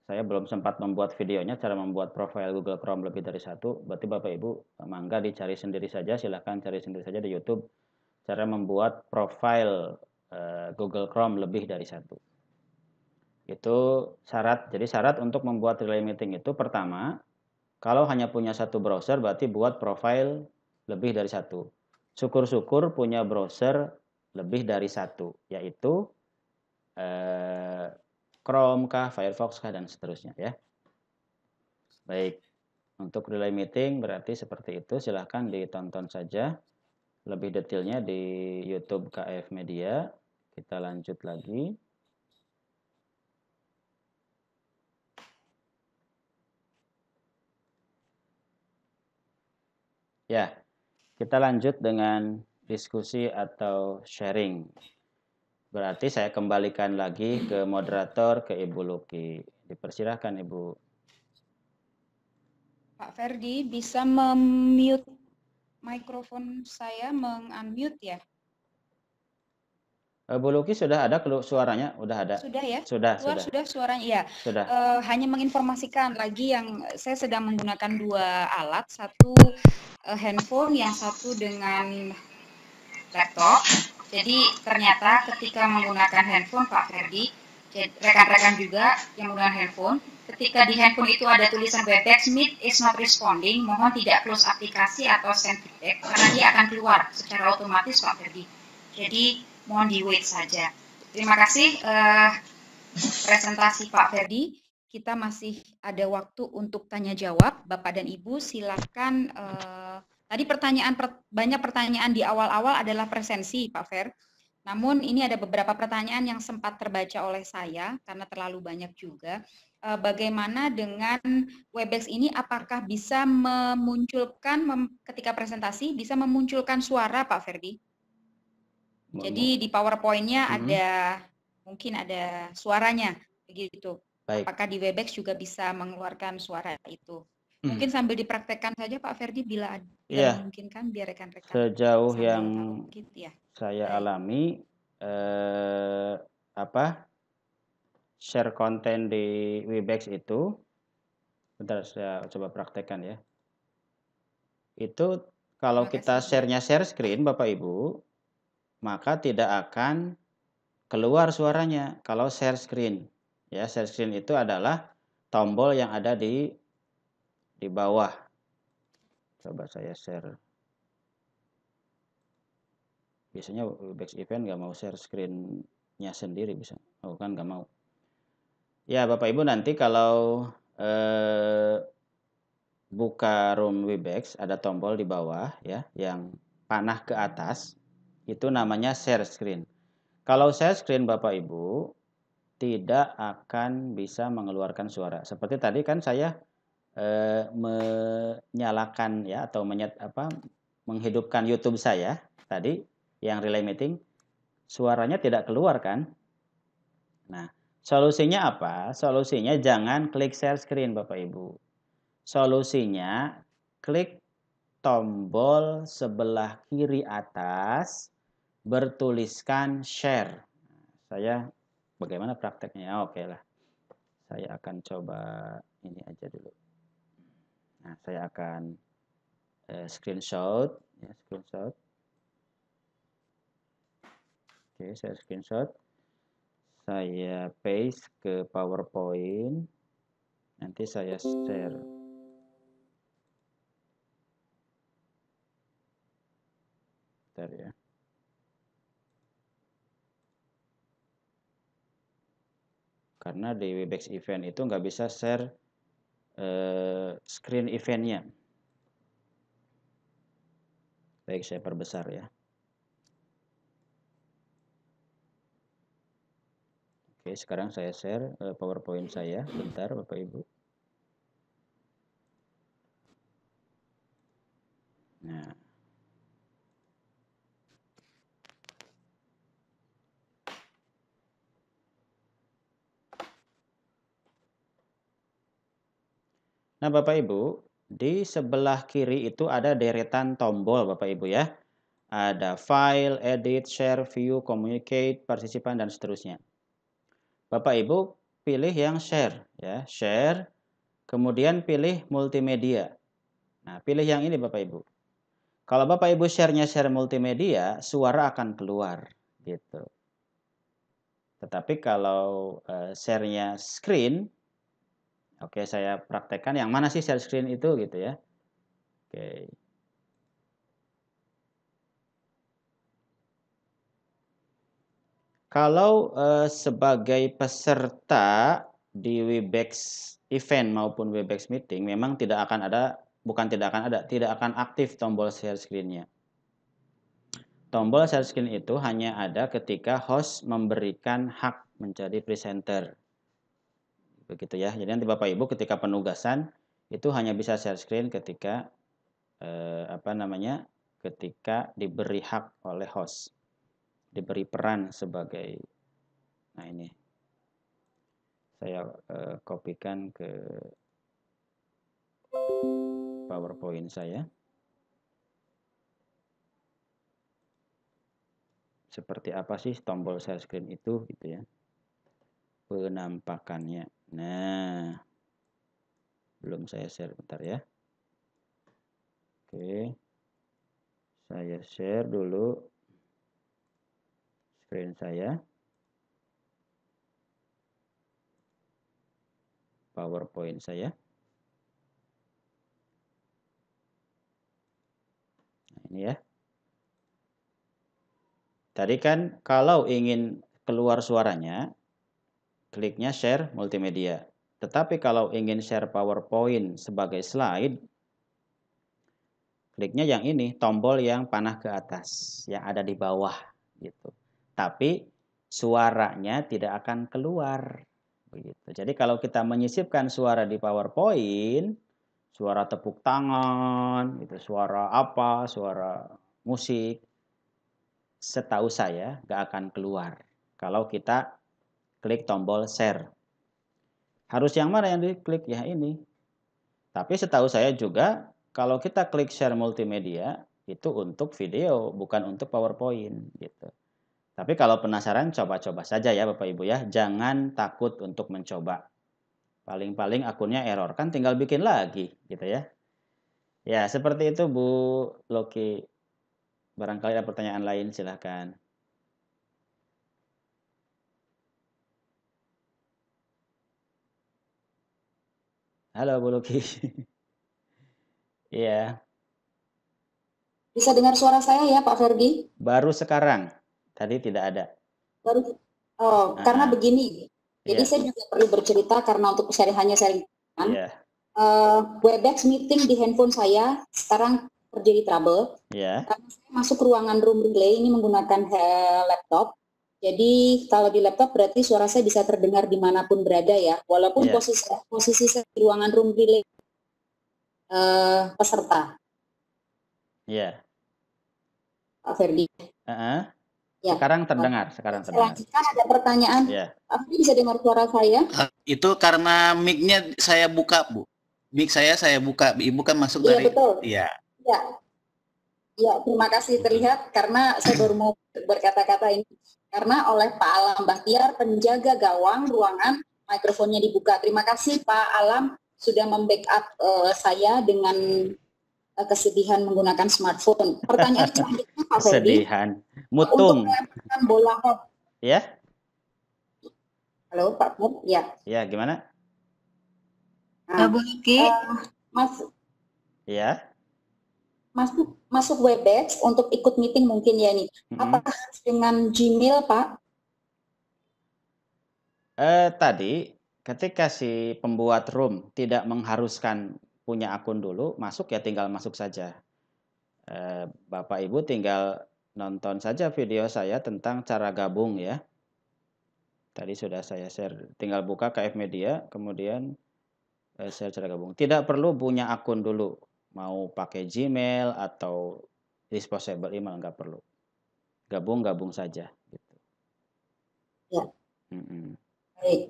saya belum sempat membuat videonya cara membuat profil Google Chrome lebih dari satu berarti Bapak Ibu mangga dicari sendiri saja silahkan cari sendiri saja di YouTube cara membuat profil uh, Google Chrome lebih dari satu itu syarat jadi syarat untuk membuat relay meeting itu pertama kalau hanya punya satu browser berarti buat profil lebih dari satu syukur-syukur punya browser lebih dari satu yaitu eh, Chrome kah, Firefox kah, dan seterusnya ya. Baik, untuk relay meeting berarti seperti itu. Silahkan ditonton saja lebih detailnya di YouTube KF Media. Kita lanjut lagi. Ya, kita lanjut dengan diskusi atau sharing. Berarti saya kembalikan lagi ke moderator, ke Ibu Luki. Dipersilahkan Ibu. Pak Ferdi bisa memute mikrofon saya, mengunmute ya? Ibu eh, Luki sudah ada suaranya sudah ada. Sudah ya? Sudah, sudah. Sudah suaranya ya. Sudah. E, hanya menginformasikan lagi yang saya sedang menggunakan dua alat, satu eh, handphone yang satu dengan laptop. Jadi ternyata ketika menggunakan handphone Pak Ferdi, rekan-rekan juga yang menggunakan handphone, ketika di handphone itu ada tulisan Webex Meet is not responding, mohon tidak close aplikasi atau send feedback karena dia akan keluar secara otomatis Pak Ferdi. Jadi mohon di wait saja. Terima kasih uh, presentasi Pak Ferdi. Kita masih ada waktu untuk tanya jawab. Bapak dan Ibu silakan uh, Tadi pertanyaan banyak pertanyaan di awal-awal adalah presensi, Pak Fer. Namun ini ada beberapa pertanyaan yang sempat terbaca oleh saya karena terlalu banyak juga. Eh, bagaimana dengan Webex ini apakah bisa memunculkan ketika presentasi bisa memunculkan suara Pak Ferdi? Jadi di PowerPoint-nya hmm. ada mungkin ada suaranya begitu. Baik. Apakah di Webex juga bisa mengeluarkan suara itu? Hmm. Mungkin sambil dipraktekkan saja Pak Ferdi bila ada ya. mungkin kan biar rekan-rekan sejauh yang ya. saya alami eh, apa share konten di Webex itu bentar saya coba praktekkan ya. Itu kalau kita sharenya share screen Bapak Ibu, maka tidak akan keluar suaranya kalau share screen. Ya, share screen itu adalah tombol yang ada di di bawah. Coba saya share. Biasanya Webex event nggak mau share screen-nya sendiri bisa. Oh kan nggak mau. Ya Bapak Ibu nanti kalau eh, buka room Webex ada tombol di bawah ya yang panah ke atas itu namanya share screen. Kalau share screen Bapak Ibu tidak akan bisa mengeluarkan suara. Seperti tadi kan saya Eh, menyalakan ya atau menyet, apa, menghidupkan YouTube saya tadi yang relay meeting, suaranya tidak keluar kan? Nah, solusinya apa? Solusinya jangan klik share screen Bapak Ibu. Solusinya klik tombol sebelah kiri atas bertuliskan share. Saya bagaimana prakteknya? Oke lah. Saya akan coba ini aja dulu. Nah, saya akan uh, screenshot, ya, screenshot. Oke, saya screenshot. Saya paste ke PowerPoint. Nanti saya share. Bentar ya. Karena di Webex event itu nggak bisa share Eh, screen eventnya baik saya perbesar ya oke sekarang saya share eh, powerpoint saya bentar bapak ibu nah Nah, Bapak Ibu, di sebelah kiri itu ada deretan tombol Bapak Ibu ya. Ada file, edit, share, view, communicate, partisipan dan seterusnya. Bapak Ibu pilih yang share ya, share. Kemudian pilih multimedia. Nah, pilih yang ini Bapak Ibu. Kalau Bapak Ibu share-nya share multimedia, suara akan keluar gitu. Tetapi kalau uh, screen, Oke, saya praktekkan yang mana sih share screen itu gitu ya. Oke. Kalau eh, sebagai peserta di Webex event maupun Webex meeting memang tidak akan ada bukan tidak akan ada tidak akan aktif tombol share screen-nya. Tombol share screen itu hanya ada ketika host memberikan hak menjadi presenter begitu ya. Jadi nanti Bapak Ibu ketika penugasan itu hanya bisa share screen ketika eh, apa namanya? ketika diberi hak oleh host. Diberi peran sebagai nah ini. Saya eh, kopikan ke PowerPoint saya. Seperti apa sih tombol share screen itu gitu ya. Penampakannya. Nah, belum saya share bentar ya. Oke, saya share dulu screen saya. PowerPoint saya. Nah, ini ya. Tadi kan kalau ingin keluar suaranya, kliknya share multimedia. Tetapi kalau ingin share PowerPoint sebagai slide, kliknya yang ini, tombol yang panah ke atas, yang ada di bawah gitu. Tapi suaranya tidak akan keluar begitu. Jadi kalau kita menyisipkan suara di PowerPoint, suara tepuk tangan, itu suara apa, suara musik, setahu saya nggak akan keluar kalau kita klik tombol share. Harus yang mana yang diklik? Ya ini. Tapi setahu saya juga kalau kita klik share multimedia itu untuk video bukan untuk PowerPoint gitu. Tapi kalau penasaran coba-coba saja ya Bapak Ibu ya, jangan takut untuk mencoba. Paling-paling akunnya error kan tinggal bikin lagi gitu ya. Ya, seperti itu Bu Loki. Barangkali ada pertanyaan lain silahkan. Halo Bu Luki. Iya. yeah. Bisa dengar suara saya ya Pak Ferdi? Baru sekarang. Tadi tidak ada. Baru Oh, ah. karena ah. begini. Jadi yeah. saya juga perlu bercerita karena untuk seri hanya sharing. Yeah. Iya. Uh, Webex meeting di handphone saya sekarang terjadi trouble. Yeah. Karena saya masuk ruangan room relay ini menggunakan laptop. Jadi kalau di laptop berarti suara saya bisa terdengar dimanapun berada ya, walaupun yeah. posisi posisi saya di ruangan room relay uh, peserta. Ya. Yeah. Pak Ferdi. Uh -huh. ya. Sekarang terdengar, sekarang terdengar. Selanjutnya ada pertanyaan. Yeah. Pak Ferdi bisa dengar suara saya? Uh, itu karena mic-nya saya buka, Bu. Mic saya saya buka, Ibu kan masuk yeah, dari. Iya betul. Iya. Iya. Yeah, terima kasih terlihat karena saya baru mau berkata-kata ini karena oleh Pak Alam Bahtiar, penjaga gawang ruangan, mikrofonnya dibuka. Terima kasih Pak Alam sudah membackup uh, saya dengan uh, kesedihan menggunakan smartphone. Pertanyaan selanjutnya Pak Ferdi. Kesedihan. Mutung. Untuk bola hop. Ya. Halo Pak Mut, ya. Ya, gimana? Nah, Bu Uh, Mas. Ya masuk masuk Webex untuk ikut meeting mungkin ya nih. Mm-hmm. Apakah dengan Gmail, Pak? Eh, tadi ketika si pembuat room tidak mengharuskan punya akun dulu, masuk ya tinggal masuk saja. Eh, Bapak Ibu tinggal nonton saja video saya tentang cara gabung ya. Tadi sudah saya share, tinggal buka KF Media, kemudian eh, share cara gabung. Tidak perlu punya akun dulu mau pakai Gmail atau disposable email nggak perlu gabung-gabung saja gitu ya mm-hmm. baik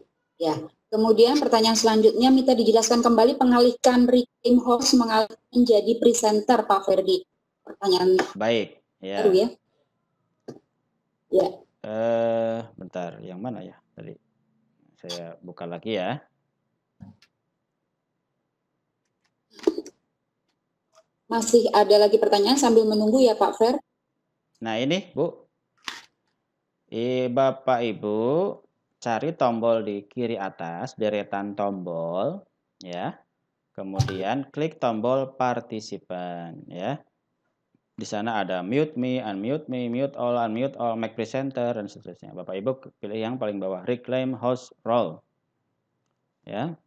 ya kemudian pertanyaan selanjutnya minta dijelaskan kembali pengalihkan reclaim host mengalih menjadi presenter Pak Ferdi pertanyaan baik ya baru ya ya eh uh, bentar yang mana ya tadi saya buka lagi ya masih ada lagi pertanyaan sambil menunggu ya Pak Fer. Nah ini Bu, I, Bapak Ibu cari tombol di kiri atas deretan tombol ya. Kemudian klik tombol partisipan ya. Di sana ada mute me, unmute me, mute all, unmute all, make presenter dan seterusnya. Bapak Ibu pilih yang paling bawah reclaim host role. Ya.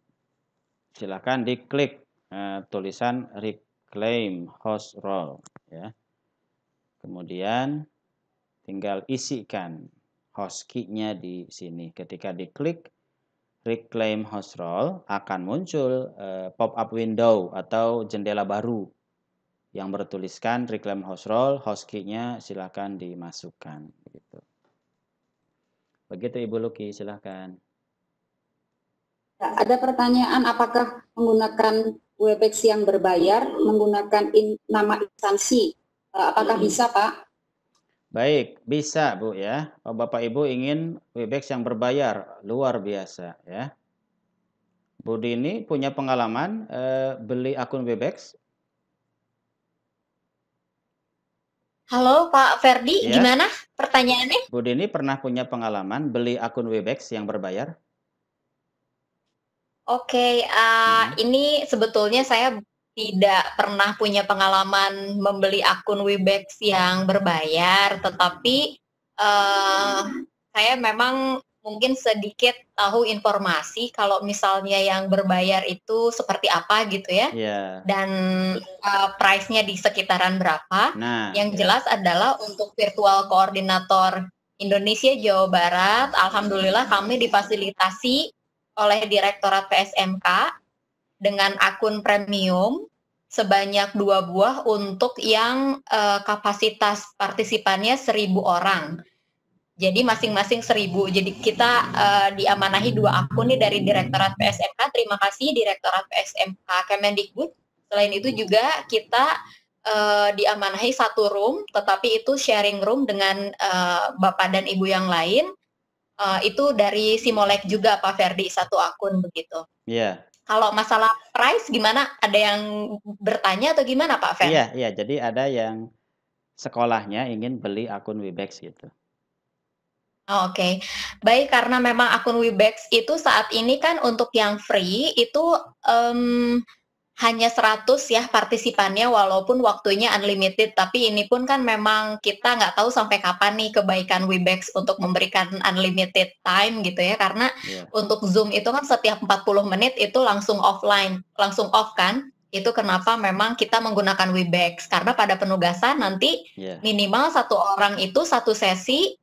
Silakan diklik eh, tulisan reclaim claim host role ya. Kemudian tinggal isikan host key-nya di sini. Ketika diklik reclaim host role akan muncul eh, pop-up window atau jendela baru yang bertuliskan reclaim host role, host key-nya silahkan dimasukkan. Begitu. Begitu Ibu Luki, silahkan. Ya, ada pertanyaan apakah menggunakan Webex yang berbayar menggunakan in, nama instansi. Eh, apakah hmm. bisa, Pak? Baik, bisa, Bu ya. Oh, Bapak Ibu ingin Webex yang berbayar, luar biasa ya. Bu Dini punya pengalaman eh, beli akun Webex? Halo Pak Ferdi, ya. gimana pertanyaannya? Bu Dini pernah punya pengalaman beli akun Webex yang berbayar? Oke, okay, uh, eh, hmm. ini sebetulnya saya tidak pernah punya pengalaman membeli akun Webex yang berbayar, tetapi uh, saya memang mungkin sedikit tahu informasi kalau misalnya yang berbayar itu seperti apa gitu ya, yeah. dan uh, price-nya di sekitaran berapa. Nah, yang yeah. jelas adalah untuk virtual koordinator Indonesia Jawa Barat, alhamdulillah kami difasilitasi oleh Direktorat PSMK dengan akun premium sebanyak dua buah untuk yang uh, kapasitas partisipannya seribu orang. Jadi masing-masing seribu. Jadi kita uh, diamanahi dua akun nih dari Direktorat PSMK. Terima kasih Direktorat PSMK Kemendikbud. Selain itu juga kita uh, diamanahi satu room, tetapi itu sharing room dengan uh, bapak dan ibu yang lain uh, itu dari Simolek juga Pak Ferdi satu akun begitu. Iya. Yeah. Kalau masalah price gimana? Ada yang bertanya atau gimana Pak Ferdi? Iya, yeah, iya. Yeah. Jadi ada yang sekolahnya ingin beli akun Webex gitu. Oh, oke, okay. baik karena memang akun Webex itu saat ini kan untuk yang free itu um, hanya 100 ya partisipannya walaupun waktunya unlimited tapi ini pun kan memang kita nggak tahu sampai kapan nih kebaikan Webex untuk memberikan unlimited time gitu ya karena yeah. untuk Zoom itu kan setiap 40 menit itu langsung offline langsung off kan itu kenapa memang kita menggunakan Webex karena pada penugasan nanti yeah. minimal satu orang itu satu sesi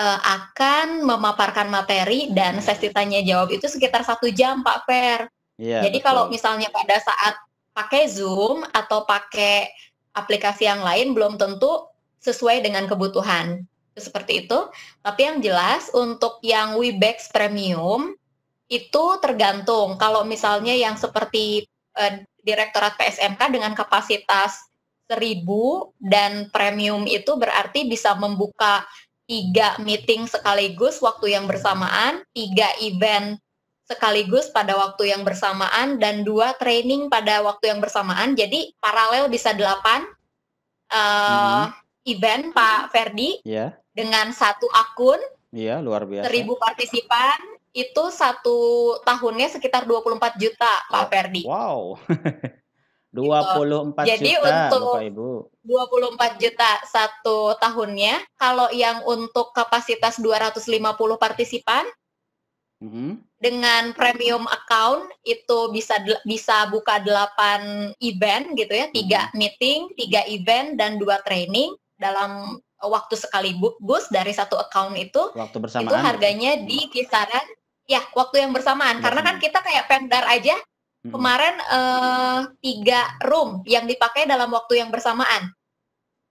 uh, akan memaparkan materi dan iya. sesi tanya jawab itu sekitar satu jam Pak Fer Yeah, Jadi betul. kalau misalnya pada saat pakai Zoom atau pakai aplikasi yang lain belum tentu sesuai dengan kebutuhan. Seperti itu. Tapi yang jelas untuk yang Webex Premium itu tergantung kalau misalnya yang seperti eh, Direktorat PSMK dengan kapasitas seribu dan premium itu berarti bisa membuka tiga meeting sekaligus waktu yang bersamaan, tiga event sekaligus pada waktu yang bersamaan dan dua training pada waktu yang bersamaan. Jadi paralel bisa delapan uh, mm-hmm. event Pak Ferdi yeah. dengan satu akun. Iya, yeah, luar biasa. Seribu partisipan itu satu tahunnya sekitar 24 juta Pak Ferdi. Wow. 24 gitu. Jadi juta untuk Bapak Ibu. 24 juta satu tahunnya. Kalau yang untuk kapasitas 250 partisipan, mm -hmm dengan premium account itu bisa bisa buka 8 event gitu ya, tiga hmm. meeting, tiga event dan dua training dalam waktu sekali sekaligus dari satu account itu. Waktu bersamaan. Itu harganya di kisaran ya waktu yang bersamaan. Karena kan kita kayak pendar aja hmm. kemarin eh, tiga room yang dipakai dalam waktu yang bersamaan.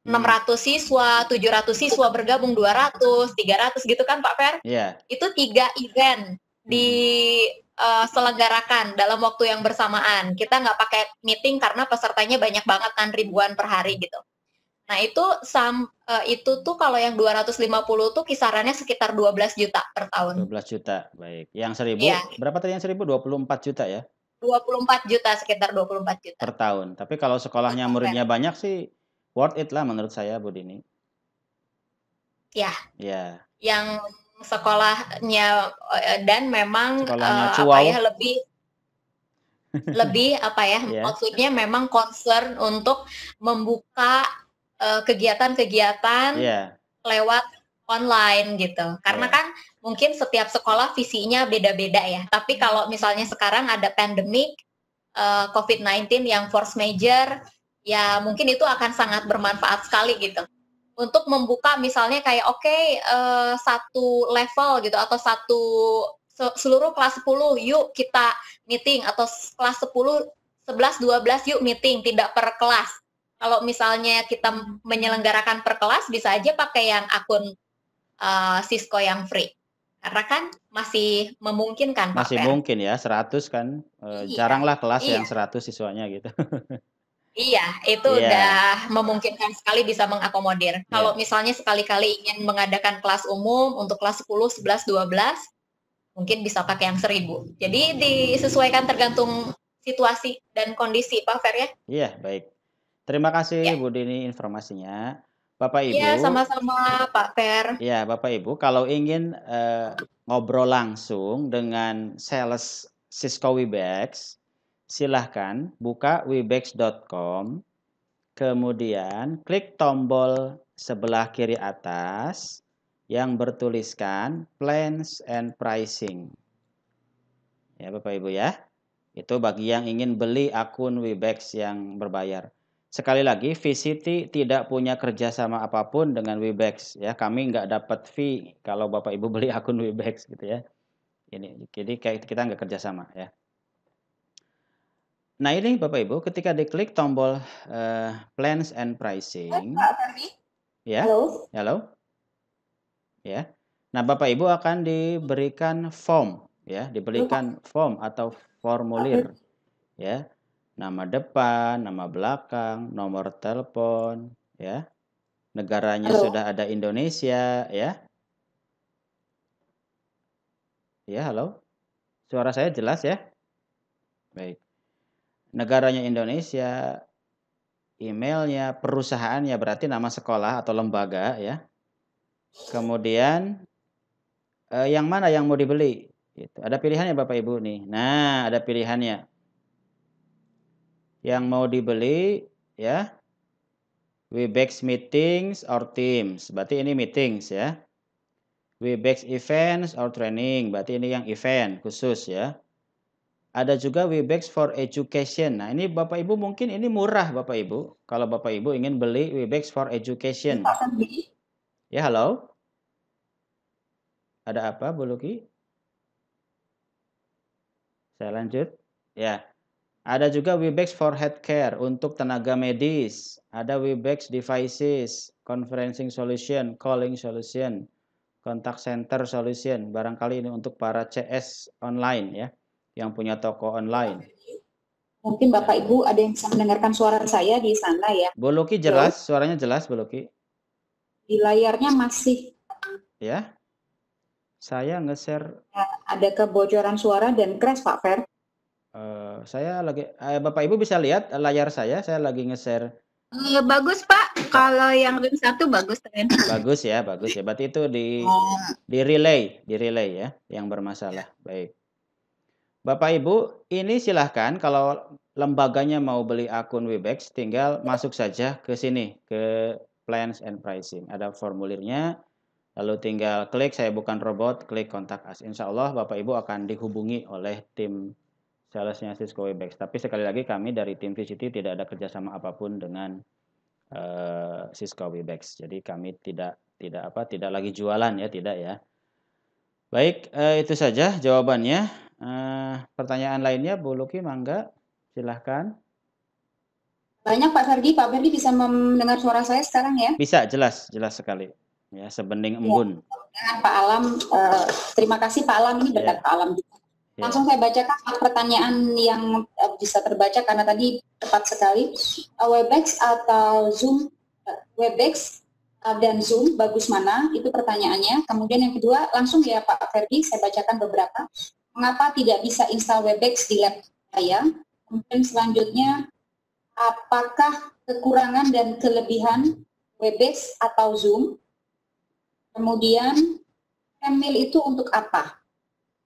600 hmm. siswa, 700 siswa bergabung 200, 300 gitu kan Pak Fer? Iya. Yeah. Itu tiga event diselenggarakan hmm. eh, uh, dalam waktu yang bersamaan. Kita nggak pakai meeting karena pesertanya banyak banget kan ribuan per hari gitu. Nah itu sam, uh, itu tuh kalau yang 250 tuh kisarannya sekitar 12 juta per tahun. 12 juta, baik. Yang seribu ya. berapa tadi yang 1000? 24 juta ya? 24 juta sekitar 24 juta per tahun. Tapi kalau sekolahnya iya. muridnya banyak sih worth it lah menurut saya Bu Dini. Ya. Ya. Yang sekolahnya eh, dan memang sekolahnya uh, apa ya lebih lebih apa ya yeah. maksudnya memang concern untuk membuka eh, kegiatan-kegiatan uh, iya. yeah. lewat online gitu karena yeah. kan mungkin setiap sekolah visinya beda-beda ya tapi kalau misalnya sekarang ada pandemik uh, COVID-19 yang force major ya mungkin itu akan sangat bermanfaat sekali gitu untuk membuka misalnya kayak oke okay, uh, eh, satu level gitu atau satu seluruh kelas 10 yuk kita meeting atau kelas 10 11 12 yuk meeting tidak per kelas. Kalau misalnya kita hmm. menyelenggarakan per kelas bisa aja pakai yang akun uh, Cisco yang free. Karena kan masih memungkinkan Masih Pak mungkin ya 100 kan. Uh, iya. Jaranglah kelas iya. yang 100 siswanya gitu. Iya, itu yeah. udah memungkinkan sekali bisa mengakomodir. Yeah. Kalau misalnya sekali-kali ingin mengadakan kelas umum untuk kelas 10, 11, 12, mungkin bisa pakai yang seribu. Jadi disesuaikan tergantung situasi dan kondisi, Pak Fer ya. Iya, yeah, baik. Terima kasih yeah. Bu Dini informasinya. Bapak iya, Ibu. Iya, sama-sama Pak Fer. Iya, Bapak Ibu, kalau ingin uh, ngobrol langsung dengan sales Cisco Webex, silahkan buka webex.com, kemudian klik tombol sebelah kiri atas yang bertuliskan plans and pricing. Ya Bapak Ibu ya, itu bagi yang ingin beli akun Webex yang berbayar. Sekali lagi, VCT tidak punya kerjasama apapun dengan Webex. Ya, kami nggak dapat fee kalau Bapak Ibu beli akun Webex gitu ya. Ini, jadi kayak kita nggak kerjasama ya. Nah ini Bapak Ibu, ketika diklik tombol uh, plans and pricing. Pak Ya. Halo. Halo. Ya. Nah Bapak Ibu akan diberikan form, ya, diberikan form atau formulir, ya. Nama depan, nama belakang, nomor telepon, ya. Negaranya halo. sudah ada Indonesia, ya. Ya, halo. Suara saya jelas ya? Baik negaranya Indonesia, emailnya, perusahaannya berarti nama sekolah atau lembaga ya. Kemudian eh, yang mana yang mau dibeli? Gitu. Ada pilihannya Bapak Ibu nih. Nah, ada pilihannya. Yang mau dibeli ya. Webex meetings or teams. Berarti ini meetings ya. Webex events or training. Berarti ini yang event khusus ya. Ada juga Webex for Education. Nah, ini Bapak Ibu mungkin ini murah Bapak Ibu. Kalau Bapak Ibu ingin beli Webex for Education. Ya, halo. Ada apa, Bu Luki? Saya lanjut. Ya. Ada juga Webex for Healthcare untuk tenaga medis. Ada Webex Devices, Conferencing Solution, Calling Solution, Contact Center Solution. Barangkali ini untuk para CS online ya yang punya toko online. Mungkin Bapak Ibu ada yang bisa mendengarkan suara saya di sana ya. Boloki jelas, ya. suaranya jelas Boloki. Di layarnya masih. Ya. Saya nge-share. Ya, ada kebocoran suara dan crash Pak Fer. Uh, saya lagi, uh, Bapak Ibu bisa lihat layar saya, saya lagi nge-share. Eh, bagus Pak, kalau yang ring satu bagus Bagus ya, bagus ya. Berarti itu di oh. di relay, di relay ya, yang bermasalah. Ya. Baik. Bapak Ibu, ini silahkan kalau lembaganya mau beli akun Webex, tinggal masuk saja ke sini, ke plans and pricing. Ada formulirnya, lalu tinggal klik saya bukan robot, klik kontak us. Insya Allah Bapak Ibu akan dihubungi oleh tim salesnya Cisco Webex. Tapi sekali lagi kami dari tim VCT tidak ada kerjasama apapun dengan uh, Cisco Webex. Jadi kami tidak tidak apa tidak lagi jualan ya tidak ya. Baik, eh, itu saja jawabannya. Uh, pertanyaan lainnya Bu Luki Mangga, silahkan. Banyak Pak Ferdi, Pak Ferdi bisa mendengar suara saya sekarang ya? Bisa, jelas, jelas sekali. Ya, sebening ya, embun. Ya, Pak Alam, uh, terima kasih Pak Alam ini ya. berkat yeah. Pak Alam juga. Yeah. Langsung saya bacakan pertanyaan yang eh, bisa terbaca karena tadi tepat sekali. Webex atau Zoom, Webex dan Zoom bagus mana? Itu pertanyaannya. Kemudian yang kedua langsung ya Pak Ferdi saya bacakan beberapa mengapa tidak bisa install Webex di laptop saya. Kemudian selanjutnya, apakah kekurangan dan kelebihan Webex atau Zoom? Kemudian, email itu untuk apa?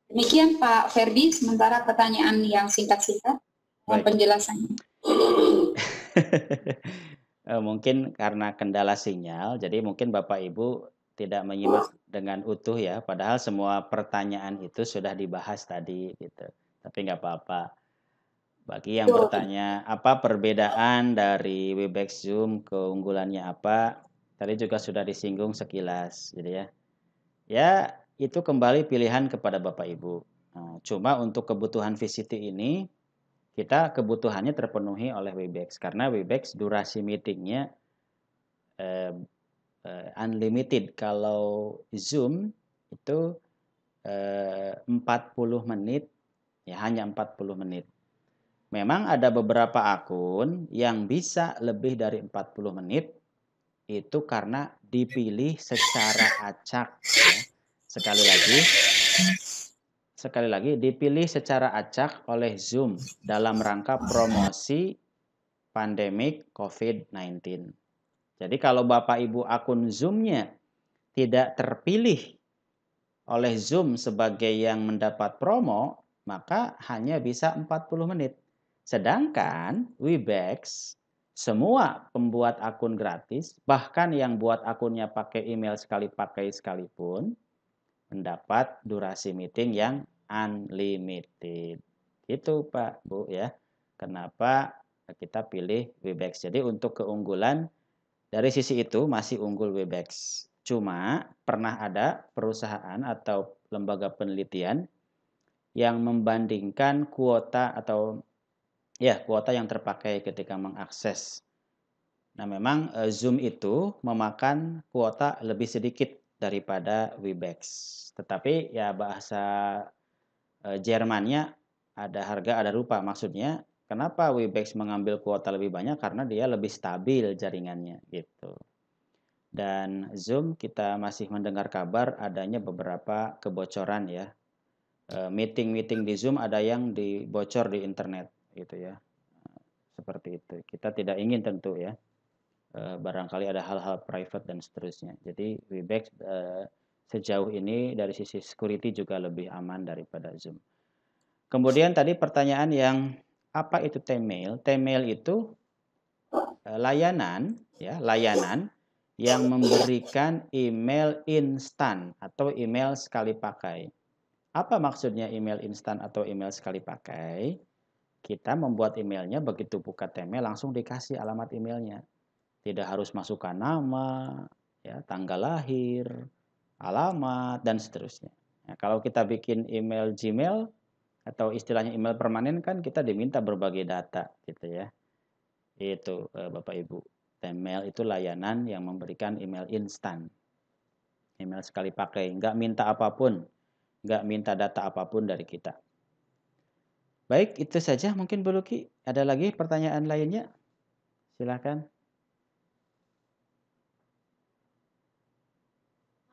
Demikian Pak Ferdi, sementara pertanyaan yang singkat-singkat dan penjelasannya. Eh, mungkin karena kendala sinyal, jadi mungkin Bapak Ibu tidak menyimak dengan utuh ya, padahal semua pertanyaan itu sudah dibahas tadi gitu. Tapi nggak apa-apa. Bagi yang bertanya apa perbedaan dari Webex Zoom keunggulannya apa, tadi juga sudah disinggung sekilas gitu ya. Ya itu kembali pilihan kepada Bapak Ibu. Nah, cuma untuk kebutuhan VCT ini kita kebutuhannya terpenuhi oleh Webex karena Webex durasi meetingnya eh, uh, unlimited. Kalau Zoom itu eh, uh, 40 menit, ya hanya 40 menit. Memang ada beberapa akun yang bisa lebih dari 40 menit itu karena dipilih secara acak. Ya. Sekali lagi, sekali lagi dipilih secara acak oleh Zoom dalam rangka promosi pandemik COVID-19. Jadi kalau Bapak Ibu akun Zoom-nya tidak terpilih oleh Zoom sebagai yang mendapat promo, maka hanya bisa 40 menit. Sedangkan Webex, semua pembuat akun gratis, bahkan yang buat akunnya pakai email sekali pakai sekalipun, mendapat durasi meeting yang unlimited. Itu Pak, Bu ya. Kenapa kita pilih Webex? Jadi untuk keunggulan dari sisi itu masih unggul Webex. Cuma pernah ada perusahaan atau lembaga penelitian yang membandingkan kuota atau ya kuota yang terpakai ketika mengakses. Nah, memang eh, Zoom itu memakan kuota lebih sedikit daripada Webex. Tetapi ya bahasa eh, Jermannya ada harga ada rupa maksudnya Kenapa Webex mengambil kuota lebih banyak? Karena dia lebih stabil jaringannya gitu. Dan Zoom kita masih mendengar kabar adanya beberapa kebocoran ya. E, meeting-meeting di Zoom ada yang dibocor di internet gitu ya. Seperti itu. Kita tidak ingin tentu ya. E, barangkali ada hal-hal private dan seterusnya. Jadi Webex e, sejauh ini dari sisi security juga lebih aman daripada Zoom. Kemudian tadi pertanyaan yang apa itu temail? Temail itu eh, layanan ya, layanan yang memberikan email instan atau email sekali pakai. Apa maksudnya email instan atau email sekali pakai? Kita membuat emailnya begitu buka temel langsung dikasih alamat emailnya. Tidak harus masukkan nama, ya, tanggal lahir, alamat dan seterusnya. Nah, kalau kita bikin email Gmail atau istilahnya email permanen kan kita diminta berbagai data gitu ya. Itu eh, Bapak Ibu. Email itu layanan yang memberikan email instan. Email sekali pakai, nggak minta apapun, nggak minta data apapun dari kita. Baik, itu saja mungkin Bu Luki. Ada lagi pertanyaan lainnya? Silakan.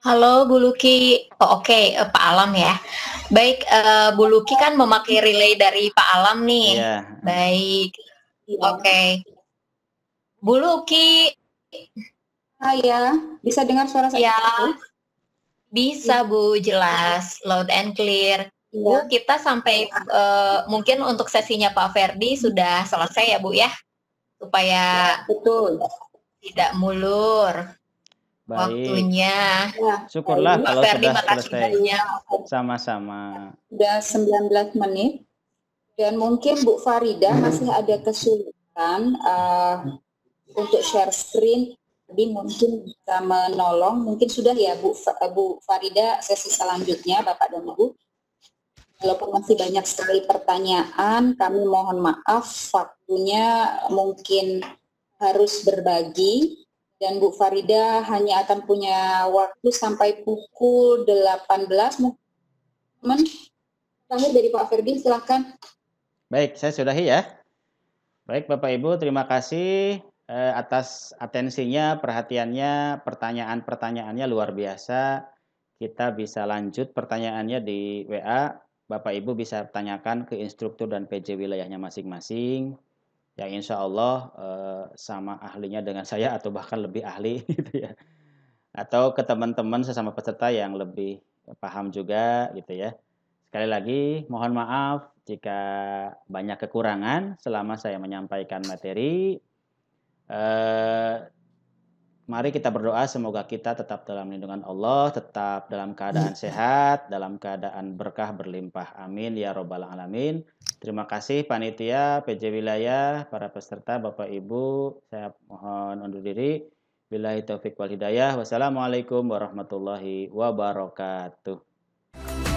Halo Bu Luki, oh, oke okay. uh, eh, Pak Alam ya. Baik, uh, Bu Luki kan memakai relay dari Pak Alam nih. Yeah. Baik, iya. oke. Okay. Bu Luki. Ah, ya, bisa dengar suara saya? Ya, bisa Bu, jelas, loud and clear. Ya. Bu, kita sampai uh, mungkin untuk sesinya Pak Ferdi sudah selesai ya Bu ya, supaya ya, betul tidak mulur. Waktunya. Ya. Syukurlah Baik, kalau Ferdi, sudah selesai. Sama-sama. Sudah 19 menit. Dan mungkin Bu Farida masih ada kesulitan uh, untuk share screen. Jadi mungkin bisa menolong. Mungkin sudah ya Bu, Bu Farida sesi selanjutnya Bapak dan Ibu. Walaupun masih banyak sekali pertanyaan, kami mohon maaf waktunya mungkin harus berbagi dan Bu Farida hanya akan punya waktu sampai pukul 18 Teman, Terakhir dari Pak Ferdi, silahkan. Baik, saya sudahi ya. Baik Bapak Ibu, terima kasih eh, atas atensinya, perhatiannya, pertanyaan-pertanyaannya luar biasa. Kita bisa lanjut pertanyaannya di WA. Bapak Ibu bisa tanyakan ke instruktur dan PJ wilayahnya masing-masing yang insya Allah eh, sama ahlinya dengan saya atau bahkan lebih ahli gitu ya atau ke teman-teman sesama peserta yang lebih paham juga gitu ya sekali lagi mohon maaf jika banyak kekurangan selama saya menyampaikan materi eh, Mari kita berdoa semoga kita tetap dalam lindungan Allah, tetap dalam keadaan iya. sehat, dalam keadaan berkah berlimpah. Amin ya robbal alamin. Terima kasih panitia, PJ wilayah, para peserta, Bapak Ibu. Saya mohon undur diri. Billahi taufik wal hidayah. Wassalamualaikum warahmatullahi wabarakatuh.